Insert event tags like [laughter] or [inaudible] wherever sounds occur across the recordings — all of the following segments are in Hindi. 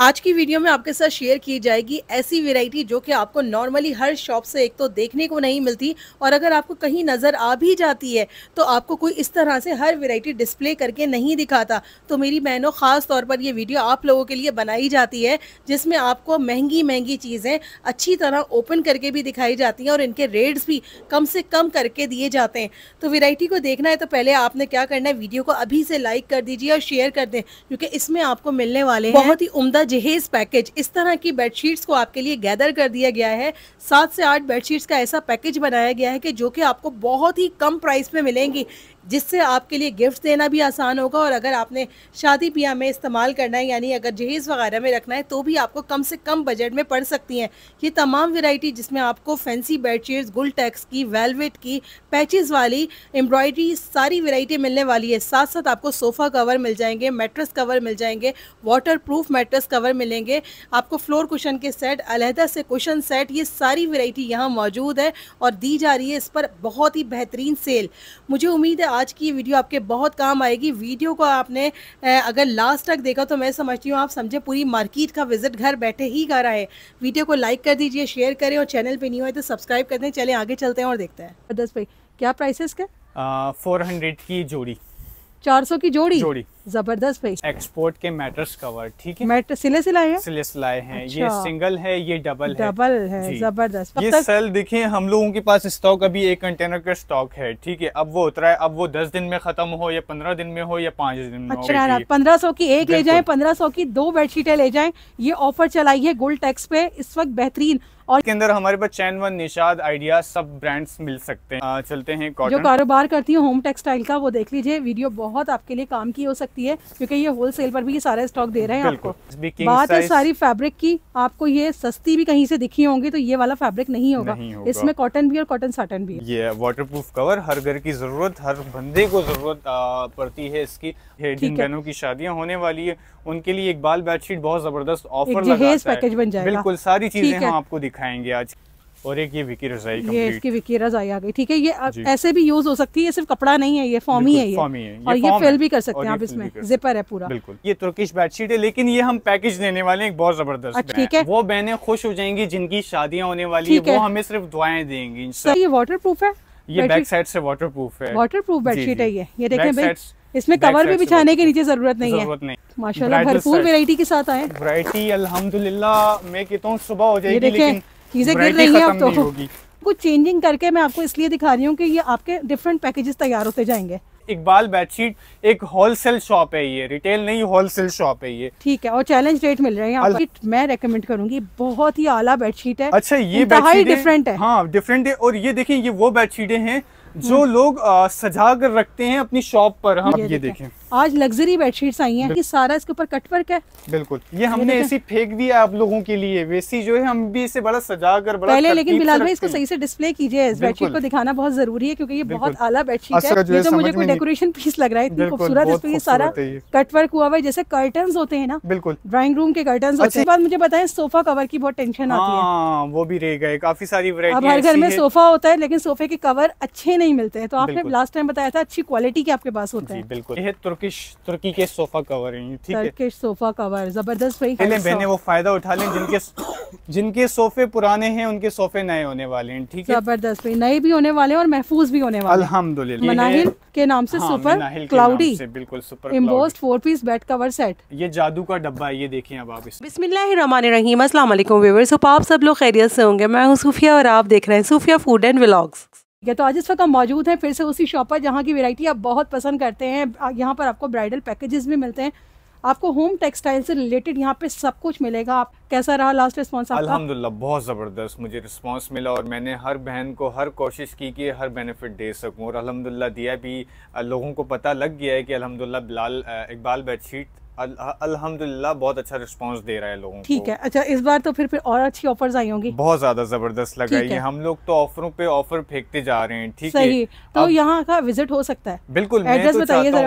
आज की वीडियो में आपके साथ शेयर की जाएगी ऐसी वेराइटी जो कि आपको नॉर्मली हर शॉप से एक तो देखने को नहीं मिलती और अगर आपको कहीं नज़र आ भी जाती है तो आपको कोई इस तरह से हर वेराइटी डिस्प्ले करके नहीं दिखाता तो मेरी बहनों ख़ास तौर पर यह वीडियो आप लोगों के लिए बनाई जाती है जिसमें आपको महंगी महंगी चीज़ें अच्छी तरह ओपन करके भी दिखाई जाती हैं और इनके रेट्स भी कम से कम करके दिए जाते हैं तो वेराइटी को देखना है तो पहले आपने क्या करना है वीडियो को अभी से लाइक कर दीजिए और शेयर कर दें क्योंकि इसमें आपको मिलने वाले बहुत ही उमदा जहेज पैकेज इस तरह की बेडशीट्स को आपके लिए गैदर कर दिया गया है सात से आठ बेडशीट्स का ऐसा पैकेज बनाया गया है कि जो कि आपको बहुत ही कम प्राइस में मिलेंगी जिससे आपके लिए गिफ्ट देना भी आसान होगा और अगर आपने शादी ब्याह में इस्तेमाल करना है यानी अगर जहेज़ वगैरह में रखना है तो भी आपको कम से कम बजट में पड़ सकती हैं ये तमाम वेराइटी जिसमें आपको फैंसी बेडशीट्स गुल टैक्स की वेलवेट की पैचेज़ वाली एम्ब्रॉयडरी सारी वेराइटी मिलने वाली है साथ साथ आपको सोफ़ा कवर मिल जाएंगे मेट्रस कवर मिल जाएंगे वाटर प्रूफ मेट्रस कवर मिलेंगे आपको फ्लोर कुशन के सेट अलहदा से कुशन सेट ये सारी वेराइटी यहाँ मौजूद है और दी जा रही है इस पर बहुत ही बेहतरीन सेल मुझे उम्मीद है आज की वीडियो आपके बहुत काम आएगी वीडियो को आपने अगर लास्ट तक देखा तो मैं समझती हूँ आप समझे पूरी मार्केट का विजिट घर बैठे ही कर रहा है वीडियो को लाइक कर दीजिए शेयर करें और चैनल पर नहीं हुए तो सब्सक्राइब कर दें चले आगे चलते हैं और देखते हैं दस भाई क्या प्राइसेस है फोर हंड्रेड की जोड़ी चार सौ की जोड़ी जोड़ी जबरदस्त प्राइस एक्सपोर्ट के मैटर्स कवर ठीक है मैटर सिले सिलाए हैं सिले सिलाए हैं अच्छा। ये सिंगल है ये डबल है डबल है, है जबरदस्त ये तक... सेल देखिए हम लोगों के पास स्टॉक अभी एक कंटेनर का स्टॉक है ठीक है अब वो उतरा है अब वो दस दिन में खत्म हो या पंद्रह दिन में हो या पाँच दिन में अच्छा पंद्रह सौ की एक ले जाए पंद्रह सौ की दो बेडशीटें ले जाए ये ऑफर चलाई है गोल्ड टैक्स पे इस वक्त बेहतरीन और इसके अंदर हमारे पास चैन वन निशाद आइडिया सब ब्रांड्स मिल सकते हैं चलते हैं जो कारोबार करती है होम टेक्सटाइल का वो देख लीजिए वीडियो बहुत आपके लिए काम की हो सकती सकती है क्योंकि ये होलसेल पर भी ये सारा स्टॉक दे रहे हैं आपको बात है सारी फैब्रिक की आपको ये सस्ती भी कहीं से दिखी होंगी तो ये वाला फैब्रिक नहीं होगा, इसमें कॉटन भी और कॉटन साटन भी ये वाटर प्रूफ कवर हर घर की जरूरत हर बंदे को जरूरत पड़ती है इसकी बहनों की शादियाँ होने वाली है उनके लिए इकबाल बेडशीट बहुत जबरदस्त ऑफर पैकेज बन जाए बिल्कुल सारी चीजें हम आपको दिखाएंगे आज और एक ये विकी रजाई ये इसकी विकी रजाई आ गई ठीक है ये ऐसे भी यूज हो सकती है ये सिर्फ कपड़ा नहीं है ये फॉर्म ही है ये फॉर्म ही है और ये फिल भी कर सकते हैं आप इसमें जिपर है पूरा बिल्कुल ये तुर्किश बेडशीट है लेकिन ये हम पैकेज देने वाले हैं एक बहुत जबरदस्त अच्छा, ठीक है वो बहने खुश हो जाएंगी जिनकी शादियाँ होने वाली है वो हमें सिर्फ दुआएं देंगी ये वाटर प्रूफ है ये बैक साइड से वाटर प्रूफ है वाटर प्रूफ बेडशीट है ये ये देखें भाई इसमें कवर भी बिछाने के नीचे जरूरत नहीं जरूरत नहीं माशाल्लाह भरपूर वैरायटी के साथ आए वैरायटी अल्हम्दुलिल्लाह मैं कहता हूँ सुबह हो जाएगी लेकिन चीज़ें गिर रही है अब तो कुछ चेंजिंग करके मैं आपको इसलिए दिखा रही हूँ कि ये आपके डिफरेंट पैकेजेस तैयार होते जाएंगे इकबाल बेडशीट एक होलसेल शॉप है ये रिटेल नहीं होलसेल शॉप है ये ठीक है और चैलेंज रेट मिल रहे हैं मैं रेकमेंड करूंगी बहुत ही आला बेडशीट है अच्छा ये डिफरेंट है हाँ डिफरेंट है और ये देखें ये वो बेडशीटें हैं जो हम्म। लोग आ, सजा कर रखते हैं अपनी शॉप पर हम हाँ, ये, ये देखें आज लग्जरी बेडशीट आई हैं कि सारा इसके ऊपर कटवर्क है बिल्कुल ये हमने ऐसी फेंक दिया आप लोगों के लिए वैसी जो है हम भी इसे बड़ा सजा कर बड़ा पहले लेकिन बिलाल भाई इसको सही से डिस्प्ले कीजिए इस बेडशीट को दिखाना बहुत जरूरी है क्योंकि ये बहुत आला बेडशीट है ये तो मुझे कोई डेकोरेशन पीस लग रहा है इतनी खूबसूरत इसमें ये सारा कटवर्क हुआ हुआ है जैसे कर्टन होते हैं ना बिल्कुल ड्राइंग रूम के कर्टन होते हैं अच्छा। बाद मुझे बताए सोफा कवर की बहुत टेंशन आती है हाँ, वो भी रह गए काफी सारी अब हर घर में सोफा होता है लेकिन सोफे के कवर अच्छे नहीं मिलते हैं तो आपने लास्ट टाइम बताया था अच्छी क्वालिटी के आपके पास होते हैं बिल्कुल तुर्किश तुर्की के सोफा कवर हैं ठीक है सोफा कवर जबरदस्त भाई पहले बहने वो फायदा उठा लें जिनके [coughs] जिनके सोफे पुराने हैं उनके सोफे नए होने वाले हैं ठीक है जबरदस्त भाई नए भी होने वाले हैं और महफूज भी होने वाले अल्हम्दुलिल्लाह मनाहिल के नाम से सुपर हाँ, क्लाउडी बिल्कुल super embossed four piece bed cover set ये जादू का डब्बा है ये देखें अब आप इस बिस्मिल्लाहिर्रहमानिर्रहीम अस्सलाम वालेकुम व्यूअर्स आप सब लोग खैरियत से होंगे मैं हूँ सूफिया और आप देख रहे हैं सूफिया फूड एंड व्लॉग्स ठीक है तो आज इस वक्त हम मौजूद हैं फिर से उसी शॉप पर जहाँ की वेराइटी आप बहुत पसंद करते हैं यहाँ पर आपको ब्राइडल पैकेजेस भी मिलते हैं आपको होम टेक्सटाइल से रिलेटेड यहाँ पे सब कुछ मिलेगा आप कैसा रहा लास्ट रिस्पॉन्स अलहमदुल्ला बहुत ज़बरदस्त मुझे रिस्पॉन्स मिला और मैंने हर बहन को हर कोशिश की कि हर बेनिफिट दे सकूँ और अलहमदुल्ला दिया भी लोगों को पता लग गया है कि अल्हम्दुलिल्लाह बिलाल इकबाल बेडशीट अलहमदुल्ला अल्हम्दुलिल्लाह बहुत अच्छा रिस्पांस दे रहा है लोगों ठीक है अच्छा इस बार तो फिर फिर और अच्छी ऑफर्स आई होंगी बहुत ज्यादा जबरदस्त लगा ये हम लोग तो ऑफरों पे ऑफर फेंकते जा रहे हैं ठीक है तो यहाँ का विजिट हो सकता है बिल्कुल एड्रेस तो बताइए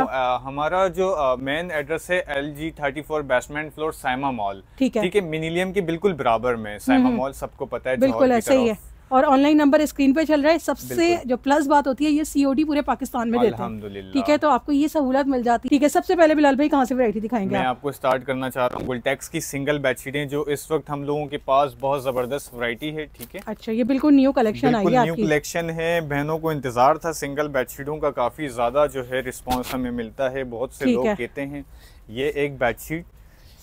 हमारा जो मेन एड्रेस है L G thirty four basement floor Saima mall ठीक है ठीक है मिनिलियम के बिल्कुल बराबर में साइमा हम्म, मॉल हम्म। सबको पता है बिल्कुल ऐसा ही है और ऑनलाइन नंबर स्क्रीन पे चल रहा है सबसे जो प्लस बात होती है ये सीओडी पूरे पाकिस्तान में देते हैं ठीक है तो आपको ये सहूलत मिल जाती है ठीक है सबसे पहले बिलाल भाई कहाँ से वरायटी दिखाएंगे मैं आपको स्टार्ट करना चाह रहा हूँ गुलटेक्स की सिंगल बेडशीटें जो इस वक्त हम लोगों के पास बहुत जबरदस्त वरायटी है ठीक है अच्छा ये बिल्कुल न्यू कलेक्शन आई है न्यू कलेक्शन है बहनों को इंतजार था सिंगल बेडशीटों का काफी ज्यादा जो है रिस्पॉन्स हमें मिलता है बहुत से लोग कहते हैं ये एक बेडशीट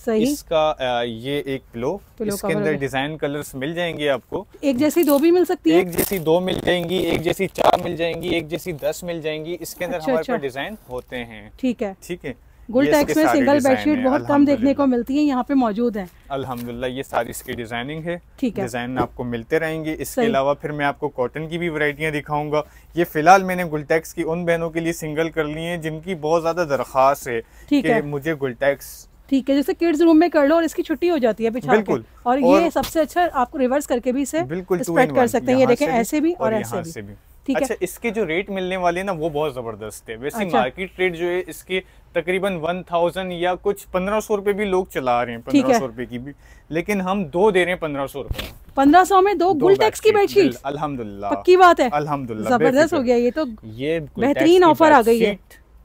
सही इसका ये एक पिलो, पिलो इसके अंदर डिजाइन कलर्स मिल जाएंगे आपको एक जैसी दो भी मिल सकती है एक जैसी दो मिल जाएंगी एक जैसी चार मिल जाएंगी एक जैसी दस मिल जाएंगी इसके अंदर अच्छा, हमारे अच्छा। डिजाइन होते हैं ठीक है ठीक है गुल टैक्स में सिंगल बेडशीट बहुत कम देखने को मिलती है यहाँ पे मौजूद है अल्हम्दुलिल्लाह ये सारी इसकी डिजाइनिंग है ठीक है डिजाइन आपको मिलते रहेंगे इसके अलावा फिर मैं आपको कॉटन की भी वरायटियाँ दिखाऊंगा ये फिलहाल मैंने गुलटैक्स की उन बहनों के लिए सिंगल कर ली है जिनकी बहुत ज्यादा दरखास्त है है मुझे गुलटैक्स ठीक है जैसे किड्स रूम में कर लो और इसकी छुट्टी हो जाती है बिछा के और, ये सबसे अच्छा आपको रिवर्स करके भी इसे स्प्रेड कर सकते हैं ये देखें ऐसे भी और ऐसे भी, ठीक अच्छा, है इसके जो रेट मिलने वाले ना वो बहुत जबरदस्त है वैसे अच्छा। मार्केट रेट जो है इसके तकरीबन 1000 या कुछ 1500 रुपए भी लोग चला रहे हैं 1500 रुपए की भी लेकिन हम दो दे रहे हैं 1500 रुपए 1500 में दो, दो टैक्स की बेडशीट अल्हम्दुलिल्लाह पक्की बात है अल्हम्दुलिल्लाह जबरदस्त हो गया ये तो ये बेहतरीन ऑफर आ गई है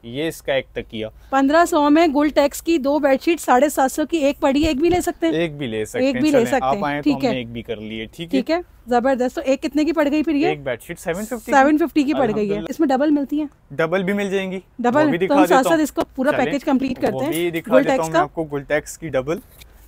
ये इसका एक तकिया पंद्रह सौ में गोल्ड टैक्स की दो बेडशीट साढ़े सात सौ की एक पड़ी एक भी ले सकते हैं एक भी ले सकते एक भी ले सकते हैं तो ठीक है एक भी कर लिए ठीक ठीक है जबरदस्त तो एक कितने की पड़ गई फिर ये एक bedsheet seven fifty seven fifty की पड़ गई है तो इसमें डबल मिलती है डबल भी मिल जाएंगी डबल तो हम साथ साथ इसको पूरा पैकेज कम्प्लीट करते हैं गोल्ड टैक्स का आपको गोल्ड टैक्स की डबल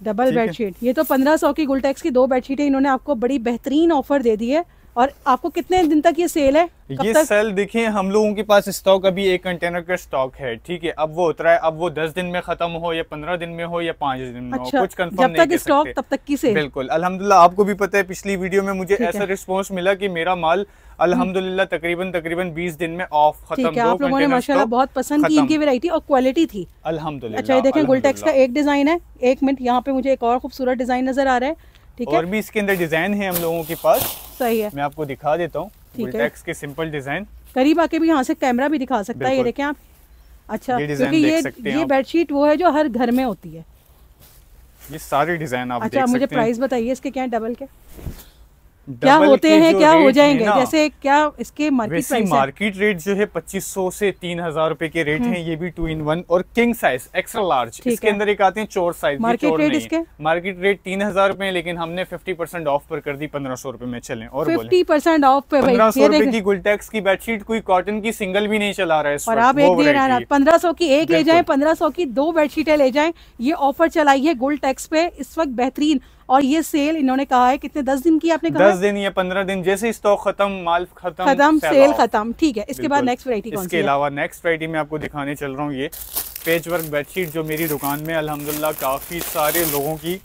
डबल बेडशीट ये तो पंद्रह सौ की गुलटेक्स टैक्स की दो बेडशीट है इन्होंने आपको बड़ी बेहतरीन ऑफर दे दी है और आपको कितने दिन तक ये सेल है ये तक? सेल देखिए हम लोगों के पास स्टॉक अभी एक कंटेनर का स्टॉक है ठीक है अब वो उतरा है अब वो दस दिन में खत्म हो या पंद्रह दिन में हो या पांच दिन में अच्छा, हो कुछ कंफर्म जब तक स्टॉक तब तक की सेल बिल्कुल अल्हम्दुलिल्लाह आपको भी पता है पिछली वीडियो में मुझे ऐसा रिस्पॉन्स मिला की मेरा माल अल्हम्दुलिल्लाह तकरीबन तकरीबन बीस दिन में ऑफ खत्म आप लोगों ने माशाला बहुत पसंद की इनकी वैरायटी और क्वालिटी थी अलहमदुल्ला अच्छा देखें गुलटेक्स का एक डिजाइन है एक मिनट यहाँ पे मुझे एक और खूबसूरत डिजाइन नजर आ रहा है ठीक है और भी इसके अंदर डिजाइन है हम लोगों के पास सही है मैं आपको दिखा देता हूँ के सिंपल डिजाइन करीब आके भी यहाँ से कैमरा भी दिखा सकता है ये देखें आप अच्छा क्योंकि ये ये बेडशीट वो है जो हर घर में होती है ये सारे डिजाइन आप अच्छा मुझे प्राइस बताइए इसके क्या है डबल के क्या होते हैं क्या हो जाएंगे जैसे क्या इसके मार्केट मार्केट रेट जो है 2500 से 3000 रुपए के रेट हैं हम्म। ये भी टू इन वन और किंग साइज एक्स्ट्रा लार्ज इसके अंदर एक आते हैं चोर साइज मार्केट रेट इसके मार्केट रेट तीन हजार रूपए लेकिन हमने फिफ्टी परसेंट ऑफ पर कर दी पंद्रह सौ रूपए में चले और फिफ्टी परसेंट ऑफ पे पंद्रह सौ की गुलटेक्स की बेडशीट कोई कॉटन की सिंगल भी नहीं चला रहा है और आप एक दे रहा पंद्रह सौ की एक ले जाए पंद्रह सौ की दो बेडशीटें ले जाए ये ऑफर चलाई है गोल्ड टैक्स पे इस वक्त बेहतरीन और ये सेल इन्होंने कहा है कितने दस दिन की आपने कहा दस दिन या पंद्रह दिन जैसे स्टॉक खत्म माल खत्म खत्म सेल खत्म ठीक है इसके बाद नेक्स्ट वरायटी इसके अलावा नेक्स्ट वरायटी में आपको दिखाने चल रहा हूँ ये पेज वर्क बेडशीट जो मेरी दुकान में अलहमदिल्ला काफ़ी सारे लोगों की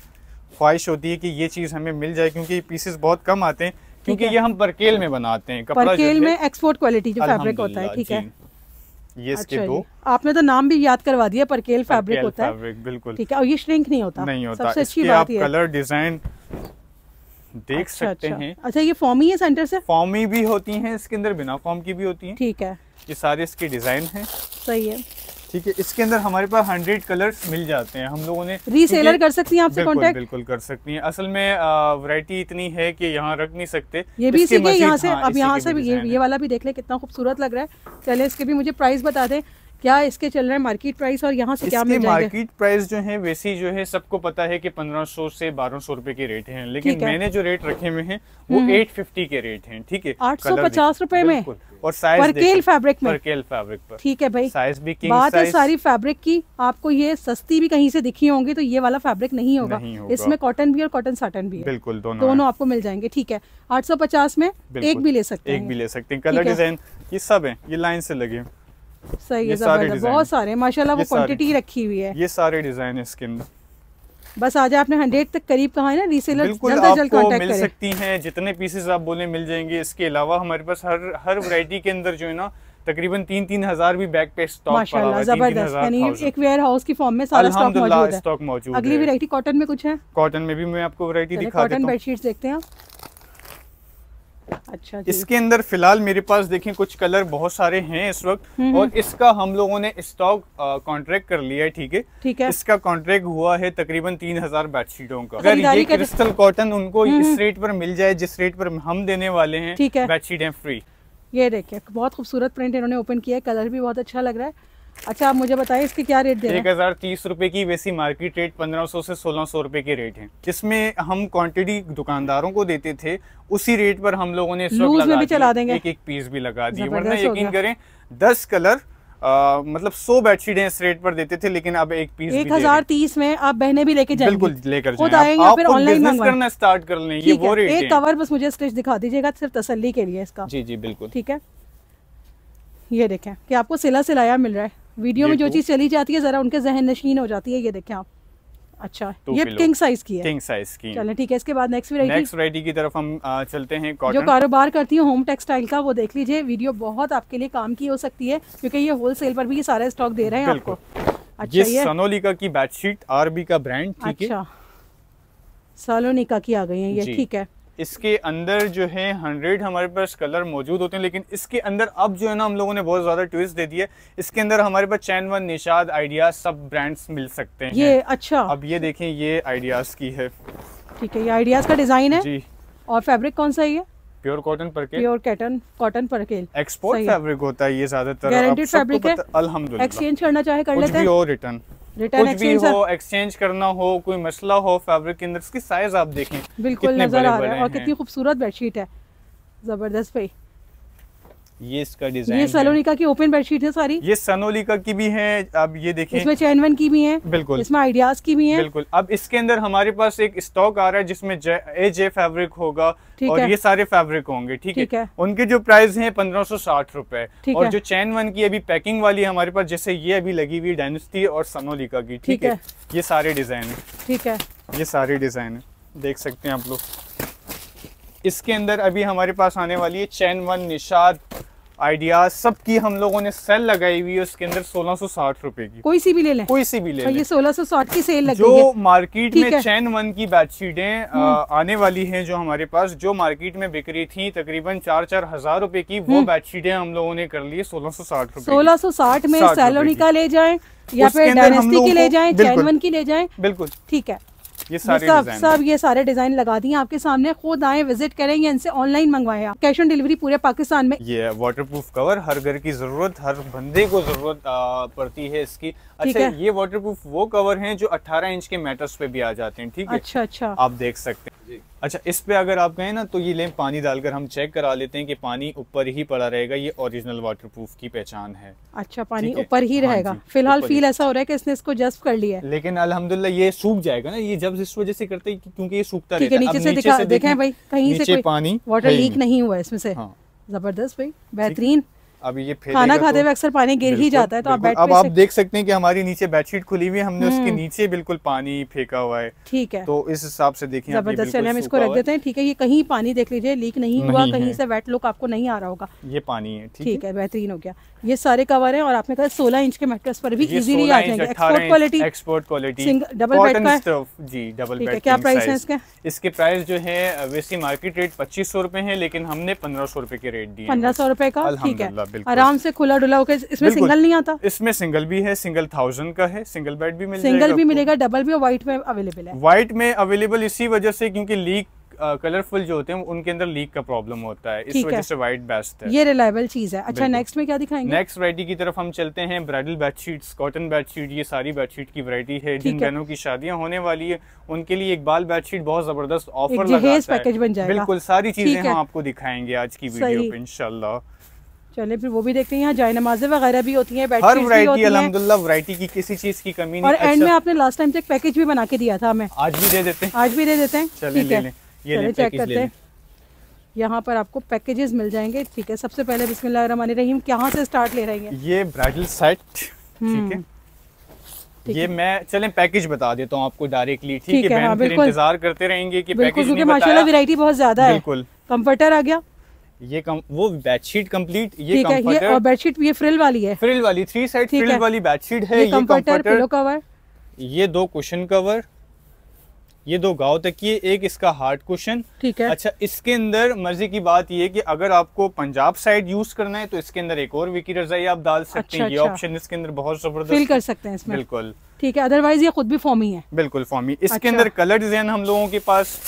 ख्वाहिश होती है कि ये चीज़ हमें मिल जाए क्योंकि पीसेस बहुत कम आते हैं क्योंकि ये हम परकेल में बनाते हैं परकेल में एक्सपोर्ट क्वालिटी जो फैब्रिक होता है ठीक है ये इसके अच्छा दो आपने तो नाम भी याद करवा दिया परकेल फैब्रिक होता है बिल्कुल ठीक है और ये श्रिंक नहीं होता नहीं होता सबसे अच्छी बात आप कलर डिजाइन देख अच्छा, सकते अच्छा। हैं अच्छा ये फॉर्मी है सेंटर से फॉर्मी भी होती हैं इसके अंदर बिना फॉर्म की भी होती हैं ठीक है ये सारे इसके डिजाइन हैं सही है ठीक है इसके अंदर हमारे पास हंड्रेड कलर मिल जाते हैं हम लोगों ने रीसेलर कर सकती हैं आपसे कांटेक्ट बिल्कुल कर सकती हैं असल में वरायटी इतनी है कि यहाँ रख नहीं सकते ये भी यहाँ से हाँ, अब यहाँ से भी ये, ये वाला भी देख ले कितना खूबसूरत लग रहा है चले इसके भी मुझे प्राइस बता दे क्या इसके चल रहे हैं मार्केट प्राइस और यहाँ से क्या मिल मार्केट प्राइस जो है वैसी जो है सबको पता है कि 1500 से 1200 रुपए के रेट हैं लेकिन मैंने जो रेट रखे हुए हैं वो 850 हम्म। के रेट हैं ठीक है आठ सौ पचास रुपए में और साइज परकेल फैब्रिक में परकेल फैब्रिक पर ठीक है भाई साइज भी किंग बात है सारी फैब्रिक की आपको ये सस्ती भी कहीं से दिखी होंगी तो ये वाला फैब्रिक नहीं होगा, हो इसमें कॉटन भी और कॉटन साटन भी है बिल्कुल दोनों दोनों आपको मिल जाएंगे ठीक है 850 में एक भी ले सकते हैं एक भी ले सकते हैं कलर डिजाइन ये सब है ये लाइन से लगे सही है बहुत सारे माशाला वो क्वान्टिटी रखी हुई है ये सारे डिजाइन है इसके अंदर बस आज आपने हंड्रेड तक करीब कहा है ना रीसेलर जल्द जल्द कॉन्टेक्ट मिल सकती हैं जितने पीसेस आप बोले मिल जाएंगे इसके अलावा हमारे पास हर हर वैरायटी के अंदर जो है ना तकरीबन तीन तीन हजार भी बैक पे स्टॉक माशाल्लाह जबरदस्त यानी एक वेयर हाउस की फॉर्म में सारा स्टॉक मौजूद है अगली वैरायटी कॉटन में कुछ है कॉटन में भी मैं आपको वैरायटी दिखा देता हूं कॉटन बेडशीट्स देखते हैं अच्छा इसके अंदर फिलहाल मेरे पास देखें कुछ कलर बहुत सारे हैं इस वक्त हम्म, हम्म। और इसका हम लोगों ने स्टॉक कॉन्ट्रैक्ट कर लिया है ठीक है ठीक है इसका कॉन्ट्रैक्ट हुआ है तकरीबन तीन हजार बेडशीटों का अगर ये क्रिस्टल कॉटन उनको हम्म, इस रेट पर मिल जाए जिस रेट पर हम देने वाले हैं ठीक है बेडशीट है फ्री ये देखिए बहुत खूबसूरत प्रिंट इन्होंने ओपन किया है कलर भी बहुत अच्छा लग रहा है अच्छा आप मुझे बताइए इसकी क्या रेट दे एक हजार तीस रूपए की वैसी मार्केट रेट पंद्रह सौ से सोलह सौ रूपये के रेट है जिसमें हम क्वांटिटी दुकानदारों को देते थे उसी रेट पर हम लोगों ने लूज में भी चला देंगे एक एक पीस भी लगा दी वरना यकीन करें दस कलर आ, मतलब सौ बेडशीट इस रेट पर देते थे लेकिन अब एक पीस एक हजार तीस में आप बहने भी लेके जाएंगे बिल्कुल लेकर आप, फिर ऑनलाइन करना स्टार्ट कर लें ये वो रेट एक कवर बस मुझे स्टिच दिखा दीजिएगा सिर्फ तसल्ली के लिए इसका जी जी बिल्कुल ठीक है ये देखें कि आपको सिला सिलाया मिल रहा है वीडियो में जो तो- चीज चली जाती है जरा उनके जहन नशीन हो जाती है ये देखें आप अच्छा ये किंग साइज की है किंग साइज की चलें ठीक है इसके बाद नेक्स्ट वैरायटी नेक्स्ट वैरायटी की तरफ हम चलते हैं जो कारोबार करती है होम टेक्सटाइल का वो देख लीजिए वीडियो बहुत आपके लिए काम की हो सकती है क्योंकि ये होलसेल पर भी ये सारा स्टॉक दे रहे हैं आपको अच्छा ये सोनोलिका की बेडशीट आरबी का ब्रांड ठीक है सोलोनिका अच्छा। की आ गई है ये ठीक है इसके अंदर जो है हंड्रेड हमारे पास कलर मौजूद होते हैं लेकिन इसके अंदर अब जो है ना हम लोगों ने बहुत ज़्यादा ट्विस्ट दे दिया इसके अंदर हमारे पास चैन वन निषाद आइडिया सब ब्रांड्स मिल सकते हैं ये अच्छा अब ये देखें ये आइडियाज की है ठीक है ये आइडियाज का डिज़ाइन है जी और फैब्रिक कौन सा है प्योर कॉटन पर प्योर कैटन कॉटन पर एक्सपोर्ट फैब्रिक होता है ये ज्यादातर गारंटीड फैब्रिक है अल्हम्दुलिल्लाह एक्सचेंज करना चाहे कर लेते हैं रिटर्न रिटर्न कुछ भी हो एक्सचेंज करना हो कोई मसला हो फैब्रिक के अंदर इसकी साइज आप देखें बिल्कुल नजर आ रहा है और कितनी खूबसूरत बेडशीट है जबरदस्त भाई ये इसका डिजाइन ये सलोनिका की ओपन बेडशीट है सारी ये सनोलिका की भी है अब ये देखिए इसमें चैनवन की भी है बिल्कुल इसमें आइडियाज की भी है बिल्कुल अब इसके अंदर हमारे पास एक स्टॉक आ रहा है जिसमें ए जे फेब्रिक होगा और ये सारे फैब्रिक होंगे ठीक है उनके जो प्राइस है पंद्रह सौ साठ रूपए और जो चैन वन की अभी पैकिंग वाली है हमारे पास जैसे ये अभी लगी हुई डायनेस्टी और सनोलिका की ठीक है ये सारे डिजाइन है ठीक है ये सारे डिजाइन है देख सकते हैं आप लोग इसके अंदर अभी हमारे पास आने वाली है चैन वन निषाद आइडिया सबकी हम लोगों ने सेल लगाई हुई है उसके अंदर सोलह सौ साठ रूपए की कोई सी भी ले लें कोई सी भी ले तो लें ये सोलह सौ साठ की सेल लगी जो मार्केट में चैन वन की बेडशीटें हम्म। आने वाली हैं जो हमारे पास जो मार्केट में बिक रही थी तकरीबन चार चार हजार रूपए की वो हम्म। बेडशीटें हम लोगों ने कर ली सोलह सौ साठ रूपए सोलह सौ साठ में सैलोनिका ले जाए या फिर डायनेस्टी की ले जाए चैन वन की ले जाए बिल्कुल ठीक है ये सारे सब सब ये सारे डिजाइन लगा दिए आपके सामने खुद आए विजिट करें या इनसे ऑनलाइन मंगवाए आप कैश ऑन डिलीवरी पूरे पाकिस्तान में ये वाटर प्रूफ कवर हर घर की जरूरत हर बंदे को जरूरत पड़ती है इसकी अच्छा ये वाटर प्रूफ वो कवर है जो अठारह इंच के मैटर्स पे भी आ जाते हैं ठीक है अच्छा अच्छा आप देख सकते हैं अच्छा इस पे अगर आप गए ना तो ये लैम्प पानी डालकर हम चेक करा लेते हैं कि पानी ऊपर ही पड़ा रहेगा ये ओरिजिनल वाटरप्रूफ की पहचान है अच्छा पानी ऊपर ही हाँ रहेगा फिलहाल फील ऐसा हो रहा है कि इसने इसको जस्ट कर लिया है लेकिन अलहमदुल्ला ये सूख जाएगा ना ये जब इस वजह से करते हैं क्योंकि ये सूखता रहता है नीचे से भाई कहीं से पानी वाटर लीक नहीं हुआ इसमें से हाँ। जबरदस्त भाई बेहतरीन अब ये खाना खाते तो हुए तो, अक्सर पानी गिर ही जाता है तो आप अब आप देख सकते हैं कि हमारी नीचे बेडशीट खुली हुई है हमने उसके हम्म। नीचे बिल्कुल पानी फेंका हुआ है ठीक है तो इस हिसाब से देखिए जबरदस्त चले हम इसको रख देते हैं ठीक है ये कहीं पानी देख लीजिए लीक नहीं हुआ कहीं से वेट लुक आपको नहीं आ रहा होगा ये पानी है ठीक है बेहतरीन हो गया ये सारे कवर है और आपने कहा सोलह इंच के मेट्रेस पर भी इजिली आ जाएंगे export quality export quality double bed का जी डबल बेड क्या प्राइस है इसके इसके प्राइस जो है वैसे मार्केट रेट पच्चीस सौ है लेकिन हमने पंद्रह सौ के रेट दिए पंद्रह सौ का ठीक है आराम से खुला डुला होकर इसमें सिंगल नहीं आता इसमें सिंगल भी है सिंगल थाउजेंड का है सिंगल बेड भी मिलेगा सिंगल भी मिलेगा डबल भी और व्हाइट में अवेलेबल है व्हाइट में अवेलेबल इसी वजह से क्योंकि लीक कलरफुल जो होते हैं उनके अंदर लीक का प्रॉब्लम होता है इस वजह से व्हाइट बेस्ट है ये रिलायबल चीज है अच्छा नेक्स्ट में क्या दिखाएंगे नेक्स्ट वरायटी की तरफ हम चलते हैं ब्राइडल बेडशीट कॉटन बेडशीट ये सारी बेडशीट की वरायटी है जिन बहनों की शादियां होने वाली है उनके लिए इकबाल बेडशीट बहुत जबरदस्त ऑफर लगा बन जाएगा बिल्कुल सारी चीजें हम आपको दिखाएंगे आज की वीडियो में इनशाला चले फिर वो भी देखते हैं यहाँ जाए नमाजें वगैरह भी होती हैं हर वैरायटी अलहमदुल्ला वैरायटी की किसी चीज की कमी नहीं और एंड अच्छा। में आपने लास्ट टाइम एक पैकेज भी बना के दिया था हमें आज भी दे देते हैं आज भी दे देते हैं ठीक है चले चेक करते हैं यहाँ पर आपको पैकेजेस मिल जाएंगे ठीक है सबसे पहले रहीम कहाँ से स्टार्ट ले रही है ये ब्राइडल सेट ठीक है हम्म। ये मैं चले पैकेज बता देता हूँ आपको डायरेक्टली ठीक है हाँ, इंतजार करते रहेंगे कि पैकेज माशाल्लाह वैरायटी बहुत ज्यादा है बिल्कुल कंफर्टर आ गया ये कम वो बेडशीट कंप्लीट ये ठीक है ये और बेडशीट ये फ्रिल वाली है फ्रिल वाली थ्री साइड फ्रिल वाली बेडशीट है ये कंफर्टर पिलो कवर ये दो कुशन कवर ये दो गाँव तक की एक इसका हार्ड क्वेश्चन ठीक है अच्छा इसके अंदर मर्जी की बात ये कि अगर आपको पंजाब साइड यूज करना है तो इसके अंदर एक और विकी रजाई आप डाल सकते अच्छा, हैं ये ऑप्शन अच्छा। इसके अंदर बहुत जबरदस्त फिल कर सकते हैं इसमें बिल्कुल ठीक है अदरवाइज ये खुद भी फॉर्मी है बिल्कुल फॉर्मी इसके अच्छा। अंदर कलर डिजाइन हम लोगों के पास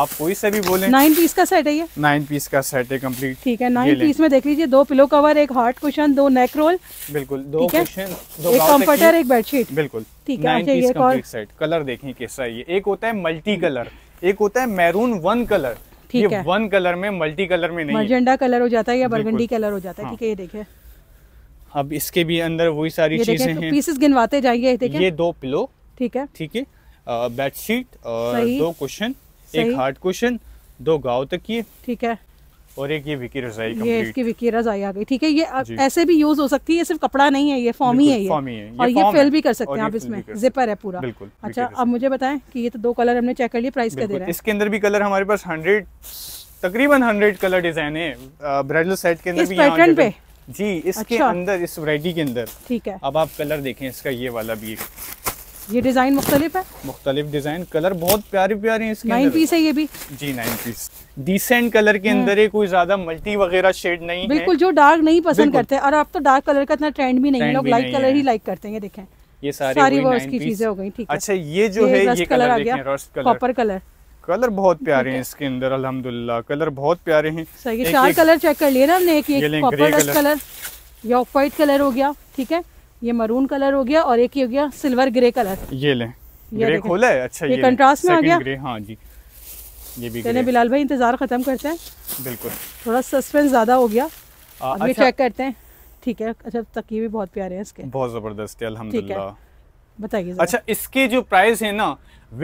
आप कोई से भी बोले नाइन पीस का सेट है ये नाइन पीस का सेट है कम्प्लीट ठीक है नाइन पीस में देख लीजिए दो पिलो कवर एक हार्ट कुशन दो नेक रोल बिल्कुल दो कुशन एक कम्फर्टर एक बेडशीट बिल्कुल ठीक है अच्छा ये और सेट कलर देखे कैसा ये एक होता है मल्टी कलर एक होता है मैरून वन कलर ठीक है वन कलर में मल्टी कलर में नहीं मजेंडा कलर हो जाता है या बरगंडी कलर हो जाता है हाँ। ठीक है ये देखिए अब इसके भी अंदर वही सारी चीजें तो हैं पीसेस गिनवाते जाइए ये दो पिलो ठीक है ठीक है बेडशीट और दो क्वेश्चन एक हार्ड क्वेश्चन दो गाँव तक की ठीक है और एक ये विकी रजाई ये इसकी विकी रजाई आ गई ठीक है ये ऐसे भी यूज हो सकती है ये सिर्फ कपड़ा नहीं है ये फॉर्म ही है ये और ये फिल भी कर सकते हैं आप इसमें जिपर है पूरा बिल्कुल अच्छा अब मुझे बताएं कि ये तो दो कलर हमने चेक कर लिए प्राइस क्या दे रहा है इसके अंदर भी कलर हमारे पास हंड्रेड तकरीबन हंड्रेड कलर डिजाइन है जी इसके अच्छा। अंदर इस वरायटी के अंदर ठीक है अब आप कलर देखें इसका ये वाला भी ये डिजाइन मुख्तलिफ है मुख्तलिफ डिजाइन कलर बहुत प्यारे प्यारे हैं इसके नाइन पीस है ये भी जी नाइन पीस डिसेंट कलर के अंदर हम्म। है कोई ज्यादा मल्टी वगैरह शेड नहीं बिल्कुल जो डार्क नहीं पसंद करते और आप तो डार्क कलर का इतना ट्रेंड भी नहीं लोग लाइट कलर ही लाइक करते हैं देखें ये सारी, सारी वर्ष की चीजें हो गई ठीक है अच्छा ये जो है ये कलर आ गया कॉपर कलर कलर बहुत प्यारे हैं इसके अंदर अल्हम्दुलिल्लाह कलर बहुत प्यारे हैं सही चार कलर चेक कर लिए ना हमने एक ये कॉपर कलर या व्हाइट वाइट कलर हो गया ठीक है ये मरून कलर हो गया और एक ही हो गया सिल्वर ग्रे कलर ये लें ग्रे खोला है अच्छा ये, ये कंट्रास्ट में आ गया ग्रे हाँ जी ये भी चले बिलाल भाई इंतजार खत्म करते हैं बिल्कुल थोड़ा सस्पेंस ज्यादा हो गया अभी चेक अच्छा। करते हैं ठीक है अच्छा तकिए भी बहुत प्यारे हैं इसके बहुत जबरदस्त है अल्हम्दुलिल्लाह बताइए अच्छा इसके जो प्राइस है ना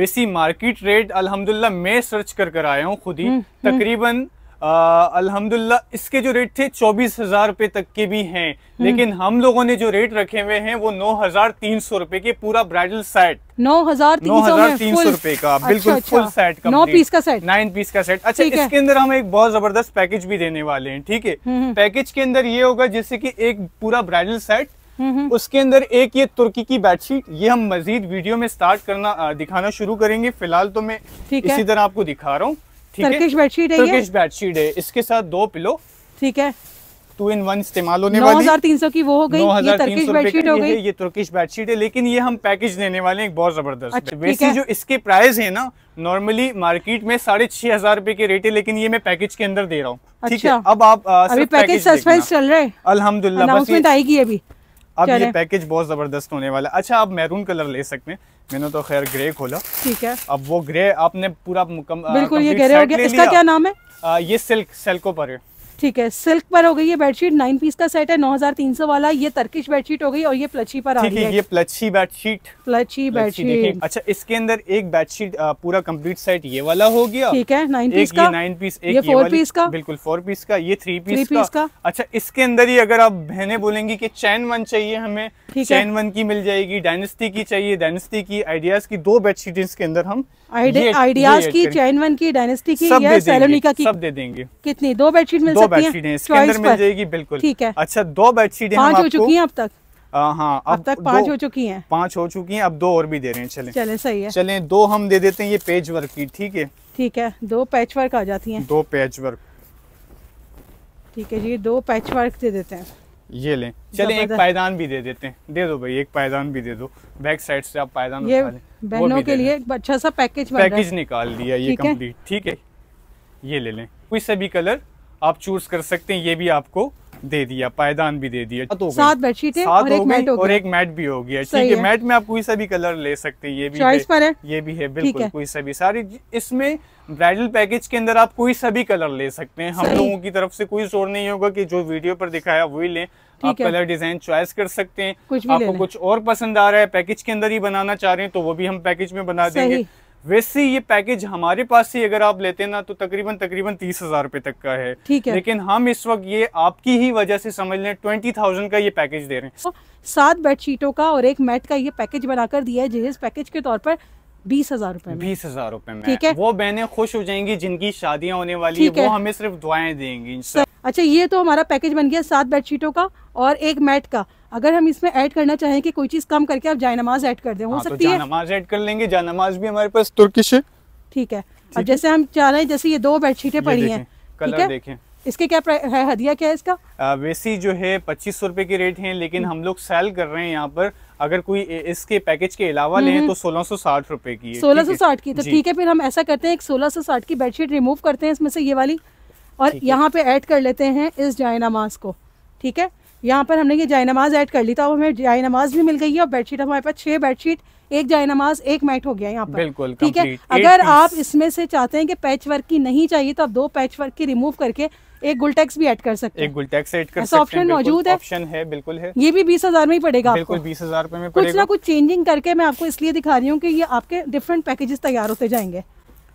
वैसी मार्केट रेट अल्हम्दुलिल्लाह मैं सर्च कर कर आया हूँ खुद ही हम्म, हम्म। तकरीबन अल्हम्दुलिल्लाह इसके जो रेट थे चौबीस हजार रुपए तक के भी हैं हम्म। लेकिन हम लोगों ने जो रेट रखे हुए हैं वो नौ हजार तीन सौ रुपए के पूरा ब्राइडल सेट नौ हजार नौ हजार तीन सौ रुपए का अच्छा, बिल्कुल अच्छा, फुल सेट का नौ पीस का सेट नाइन पीस का सेट अच्छा इसके अंदर हम एक बहुत जबरदस्त पैकेज भी देने वाले हैं ठीक है पैकेज हम्म, हम्म। के अंदर ये होगा जैसे की एक पूरा ब्राइडल सेट उसके अंदर एक ये तुर्की की बेडशीट ये हम मजीद वीडियो में स्टार्ट करना दिखाना शुरू करेंगे फिलहाल तो मैं इसी तरह आपको दिखा रहा हूँ टर्किश बेडशीट है टर्किश बेडशीट है इसके साथ दो पिलो ठीक है टू इन वन इस्तेमाल होने वाली हजार तीन सौ की वो हो गई ये टर्किश बेडशीट हो गई ये तुर्किश बेडशीट है लेकिन ये हम पैकेज देने वाले हैं बहुत जबरदस्त अच्छा, वैसे जो इसके प्राइस है ना नॉर्मली मार्केट में साढ़े छह हजार रूपए के रेट है लेकिन ये मैं पैकेज के अंदर दे रहा हूँ ठीक है अच्छा। अब आप अभी पैकेज सस्पेंस चल रहे अलहमदुल्ला आएगी अभी अब ये पैकेज बहुत जबरदस्त होने वाला है अच्छा आप मैरून कलर ले सकते हैं मैंने तो खैर ग्रे खोला ठीक है अब वो ग्रे आपने पूरा बिल्कुल ये ग्रे हो गया इसका क्या नाम है ये सिल्क सेल्को पर है ठीक है सिल्क पर हो गई है बेडशीट नाइन पीस का सेट है नौ हजार तीन सौ वाला ये तर्किश बेडशीट हो गई और ये प्लची पर आ रही है ये प्लची बेडशीट प्लची बेडशीट अच्छा इसके अंदर एक बेडशीट पूरा कंप्लीट सेट ये वाला हो गया ठीक है नाइन पीस का नाइन पीस ये फोर पीस का बिल्कुल फोर पीस का ये थ्री पीस का अच्छा इसके अंदर ही अगर आप बहने बोलेंगी की चैन वन चाहिए हमें चैन वन की मिल जाएगी डायनेस्टी की चाहिए डायनेस्टी की आइडियाज की दो बेडशीट इसके अंदर हम आइडियाज की चैन वन की डायनेस्टी की की सब दे देंगे कितनी दो बेडशीट मिल बेडशीट है। इसके अंदर मिल जाएगी बिल्कुल ठीक है अच्छा दो बेडशीट पाँच हाँ, हो चुकी है अब तक हाँ अब, तक पाँच हो चुकी है पाँच हो चुकी है अब दो और भी दे रहे हैं चले चले सही है चले दो हम दे देते हैं ये पेज वर्क की ठीक है ठीक है दो पैच वर्क आ जाती है दो पैच वर्क ठीक है जी दो पैच वर्क दे देते हैं ये लें चले एक पायदान भी दे देते हैं दे दो भाई एक पायदान भी दे दो बैक साइड से आप पायदान ये बहनों के लिए अच्छा सा पैकेज पैकेज निकाल दिया ये कम्प्लीट ठीक है ये ले लें कोई सभी कलर आप चूज कर सकते हैं ये भी आपको दे दिया पायदान भी दे दिया तो सात बेडशीट है और, एक मैट, और एक मैट भी हो गया ठीक है मैट में आप कोई सा भी कलर ले सकते हैं ये भी है, पर है ये भी है बिल्कुल कोई सा भी सारी इसमें ब्राइडल पैकेज के अंदर आप कोई सा भी कलर ले सकते हैं हम लोगों की तरफ से कोई जोर नहीं होगा कि जो वीडियो पर दिखाया वही ले आप कलर डिजाइन चॉइस कर सकते हैं आपको कुछ और पसंद आ रहा है पैकेज के अंदर ही बनाना चाह रहे हैं तो वो भी हम पैकेज में बना देंगे वैसे ये पैकेज हमारे पास ही अगर आप लेते ना तो तकरीबन तकरीबन तीस हजार रुपए तक का है ठीक है लेकिन हम इस वक्त ये आपकी ही वजह से समझ लें ट्वेंटी थाउजेंड का ये पैकेज दे रहे हैं तो सात बेडशीटों का और एक मैट का ये पैकेज बनाकर दिया है जिस पैकेज के तौर पर बीस हजार रूपए बीस हजार रूपए में ठीक है वो बहनें खुश हो जाएंगी जिनकी शादियां होने वाली है वो हमें सिर्फ दुआएं देंगी अच्छा ये तो हमारा पैकेज बन गया सात बेडशीटों का और एक मैट का अगर हम इसमें ऐड करना चाहें कि कोई चीज़ कम करके आप जाय नमाज ऐड कर दें हो हाँ, तो सकती तो है नमाज ऐड कर लेंगे जाय नमाज भी हमारे पास तुर्किश है ठीक है अब जैसे हम चाह रहे हैं जैसे ये दो बेडशीटें पड़ी हैं ठीक है इसके क्या है हदिया क्या है इसका आ, वैसी जो है पच्चीस सौ रुपए के रेट हैं लेकिन हम्म। हम लोग सेल कर रहे हैं यहाँ पर अगर कोई इसके पैकेज के अलावा लें हम्म, हम्म। तो सोलह सौ साठ रूपए की सोलह सौ साठ की तो ठीक है फिर हम ऐसा करते हैं एक सोलह सौ साठ की बेडशीट रिमूव करते हैं इसमें से ये वाली और यहाँ पे ऐड कर लेते हैं इस जाय नमाज को ठीक है यहाँ पर हमने ये जाय नमाज ऐड कर ली था तो हमें जाय नमाज भी मिल गई है और बेडशीट हमारे पास छह बेडशीट एक जाय नमाज एक मैट हो गया यहाँ पर बिल्कुल ठीक है अगर आप इसमें से चाहते हैं कि पैच वर्क की नहीं चाहिए तो आप दो पैच वर्क की रिमूव करके एक गुलटेक्स भी ऐड कर सकते हैं एक गुलटेक्स ऐड कर ऐसा ऑप्शन मौजूद है ऑप्शन है बिल्कुल है ये भी बीस हजार में ही पड़ेगा बिल्कुल बीस हजार में कुछ ना कुछ चेंजिंग करके मैं आपको इसलिए दिखा रही हूँ कि ये आपके डिफरेंट पैकेजेस तैयार होते जाएंगे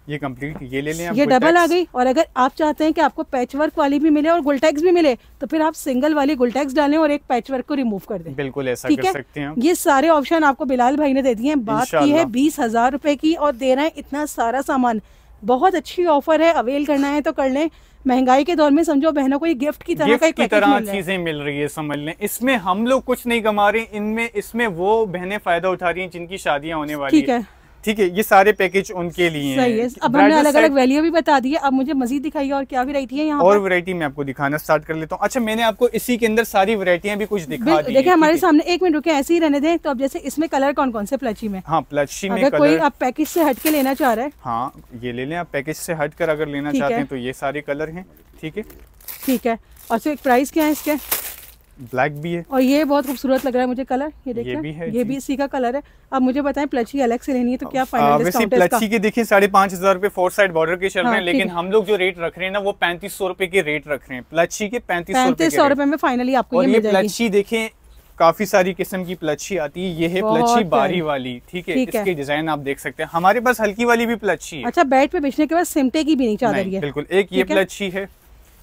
ये कंप्लीट ये ले लें ये डबल आ गई और अगर आप चाहते हैं कि आपको पैच वर्क वाली भी मिले और गुलटैक्स भी मिले तो फिर आप सिंगल वाली गुलटेक्स डालें और एक पैच वर्क को रिमूव कर दें बिल्कुल ऐसा ठीक कर है? सकते हैं ये सारे ऑप्शन आपको बिलाल भाई ने दे दिए हैं बात की है बीस हजार रूपए की और दे रहे हैं इतना सारा सामान बहुत अच्छी ऑफर है अवेल करना है तो कर लें महंगाई के दौर में समझो बहनों को ये गिफ्ट की तरह गिफ्ट का की तरह चीजें मिल रही है समझ लें इसमें हम लोग कुछ नहीं कमा रहे इनमें इसमें वो बहनें फायदा उठा रही हैं जिनकी शादियां होने वाली है ठीक है ये सारे पैकेज उनके लिए सही है अब हमने अलग अलग वैल्यू भी बता दी है अब मुझे मजीद दिखाइए और क्या वैरायटी है यहाँ और वैरायटी मैं आपको दिखाना स्टार्ट कर लेता हूँ अच्छा मैंने आपको इसी के अंदर सारी वैरायटियाँ भी कुछ दिखा दी देखिए हमारे सामने एक मिनट रुके ऐसे ही रहने दें तो अब जैसे इसमें कलर कौन कौन से प्लची में हाँ प्लची में कोई आप पैकेज से हट के लेना चाह रहे हैं हाँ ये ले लें आप पैकेज से हट कर अगर लेना चाहते हैं तो ये सारे कलर है ठीक है ठीक है और प्राइस क्या है इसके ब्लैक भी है और ये बहुत खूबसूरत लग रहा है मुझे कलर ये देखिए ये भी है ये भी इसी का कलर है अब मुझे बताएं प्लची अलग से लेनी है तो क्या फाइनल डिस्काउंट प्लची के देखिए साढ़े पांच हजार रूपए फोर साइड बॉर्डर के चल रहे हैं लेकिन हम लोग जो रेट रख रहे हैं ना वो पैंतीस सौ रूपये के रेट रख रहे हैं प्लची के पैंतीस पैंतीस सौ रूपये में फाइनली आपको प्लची देखे काफी सारी किस्म की प्लच्छी आती है ये है प्लची बारी वाली ठीक है इसके डिजाइन आप देख सकते हैं हमारे पास हल्की वाली भी प्लची है अच्छा बेड पे बेचने के बाद सिमटे की भी नहीं चादर बिल्कुल एक ये प्लची है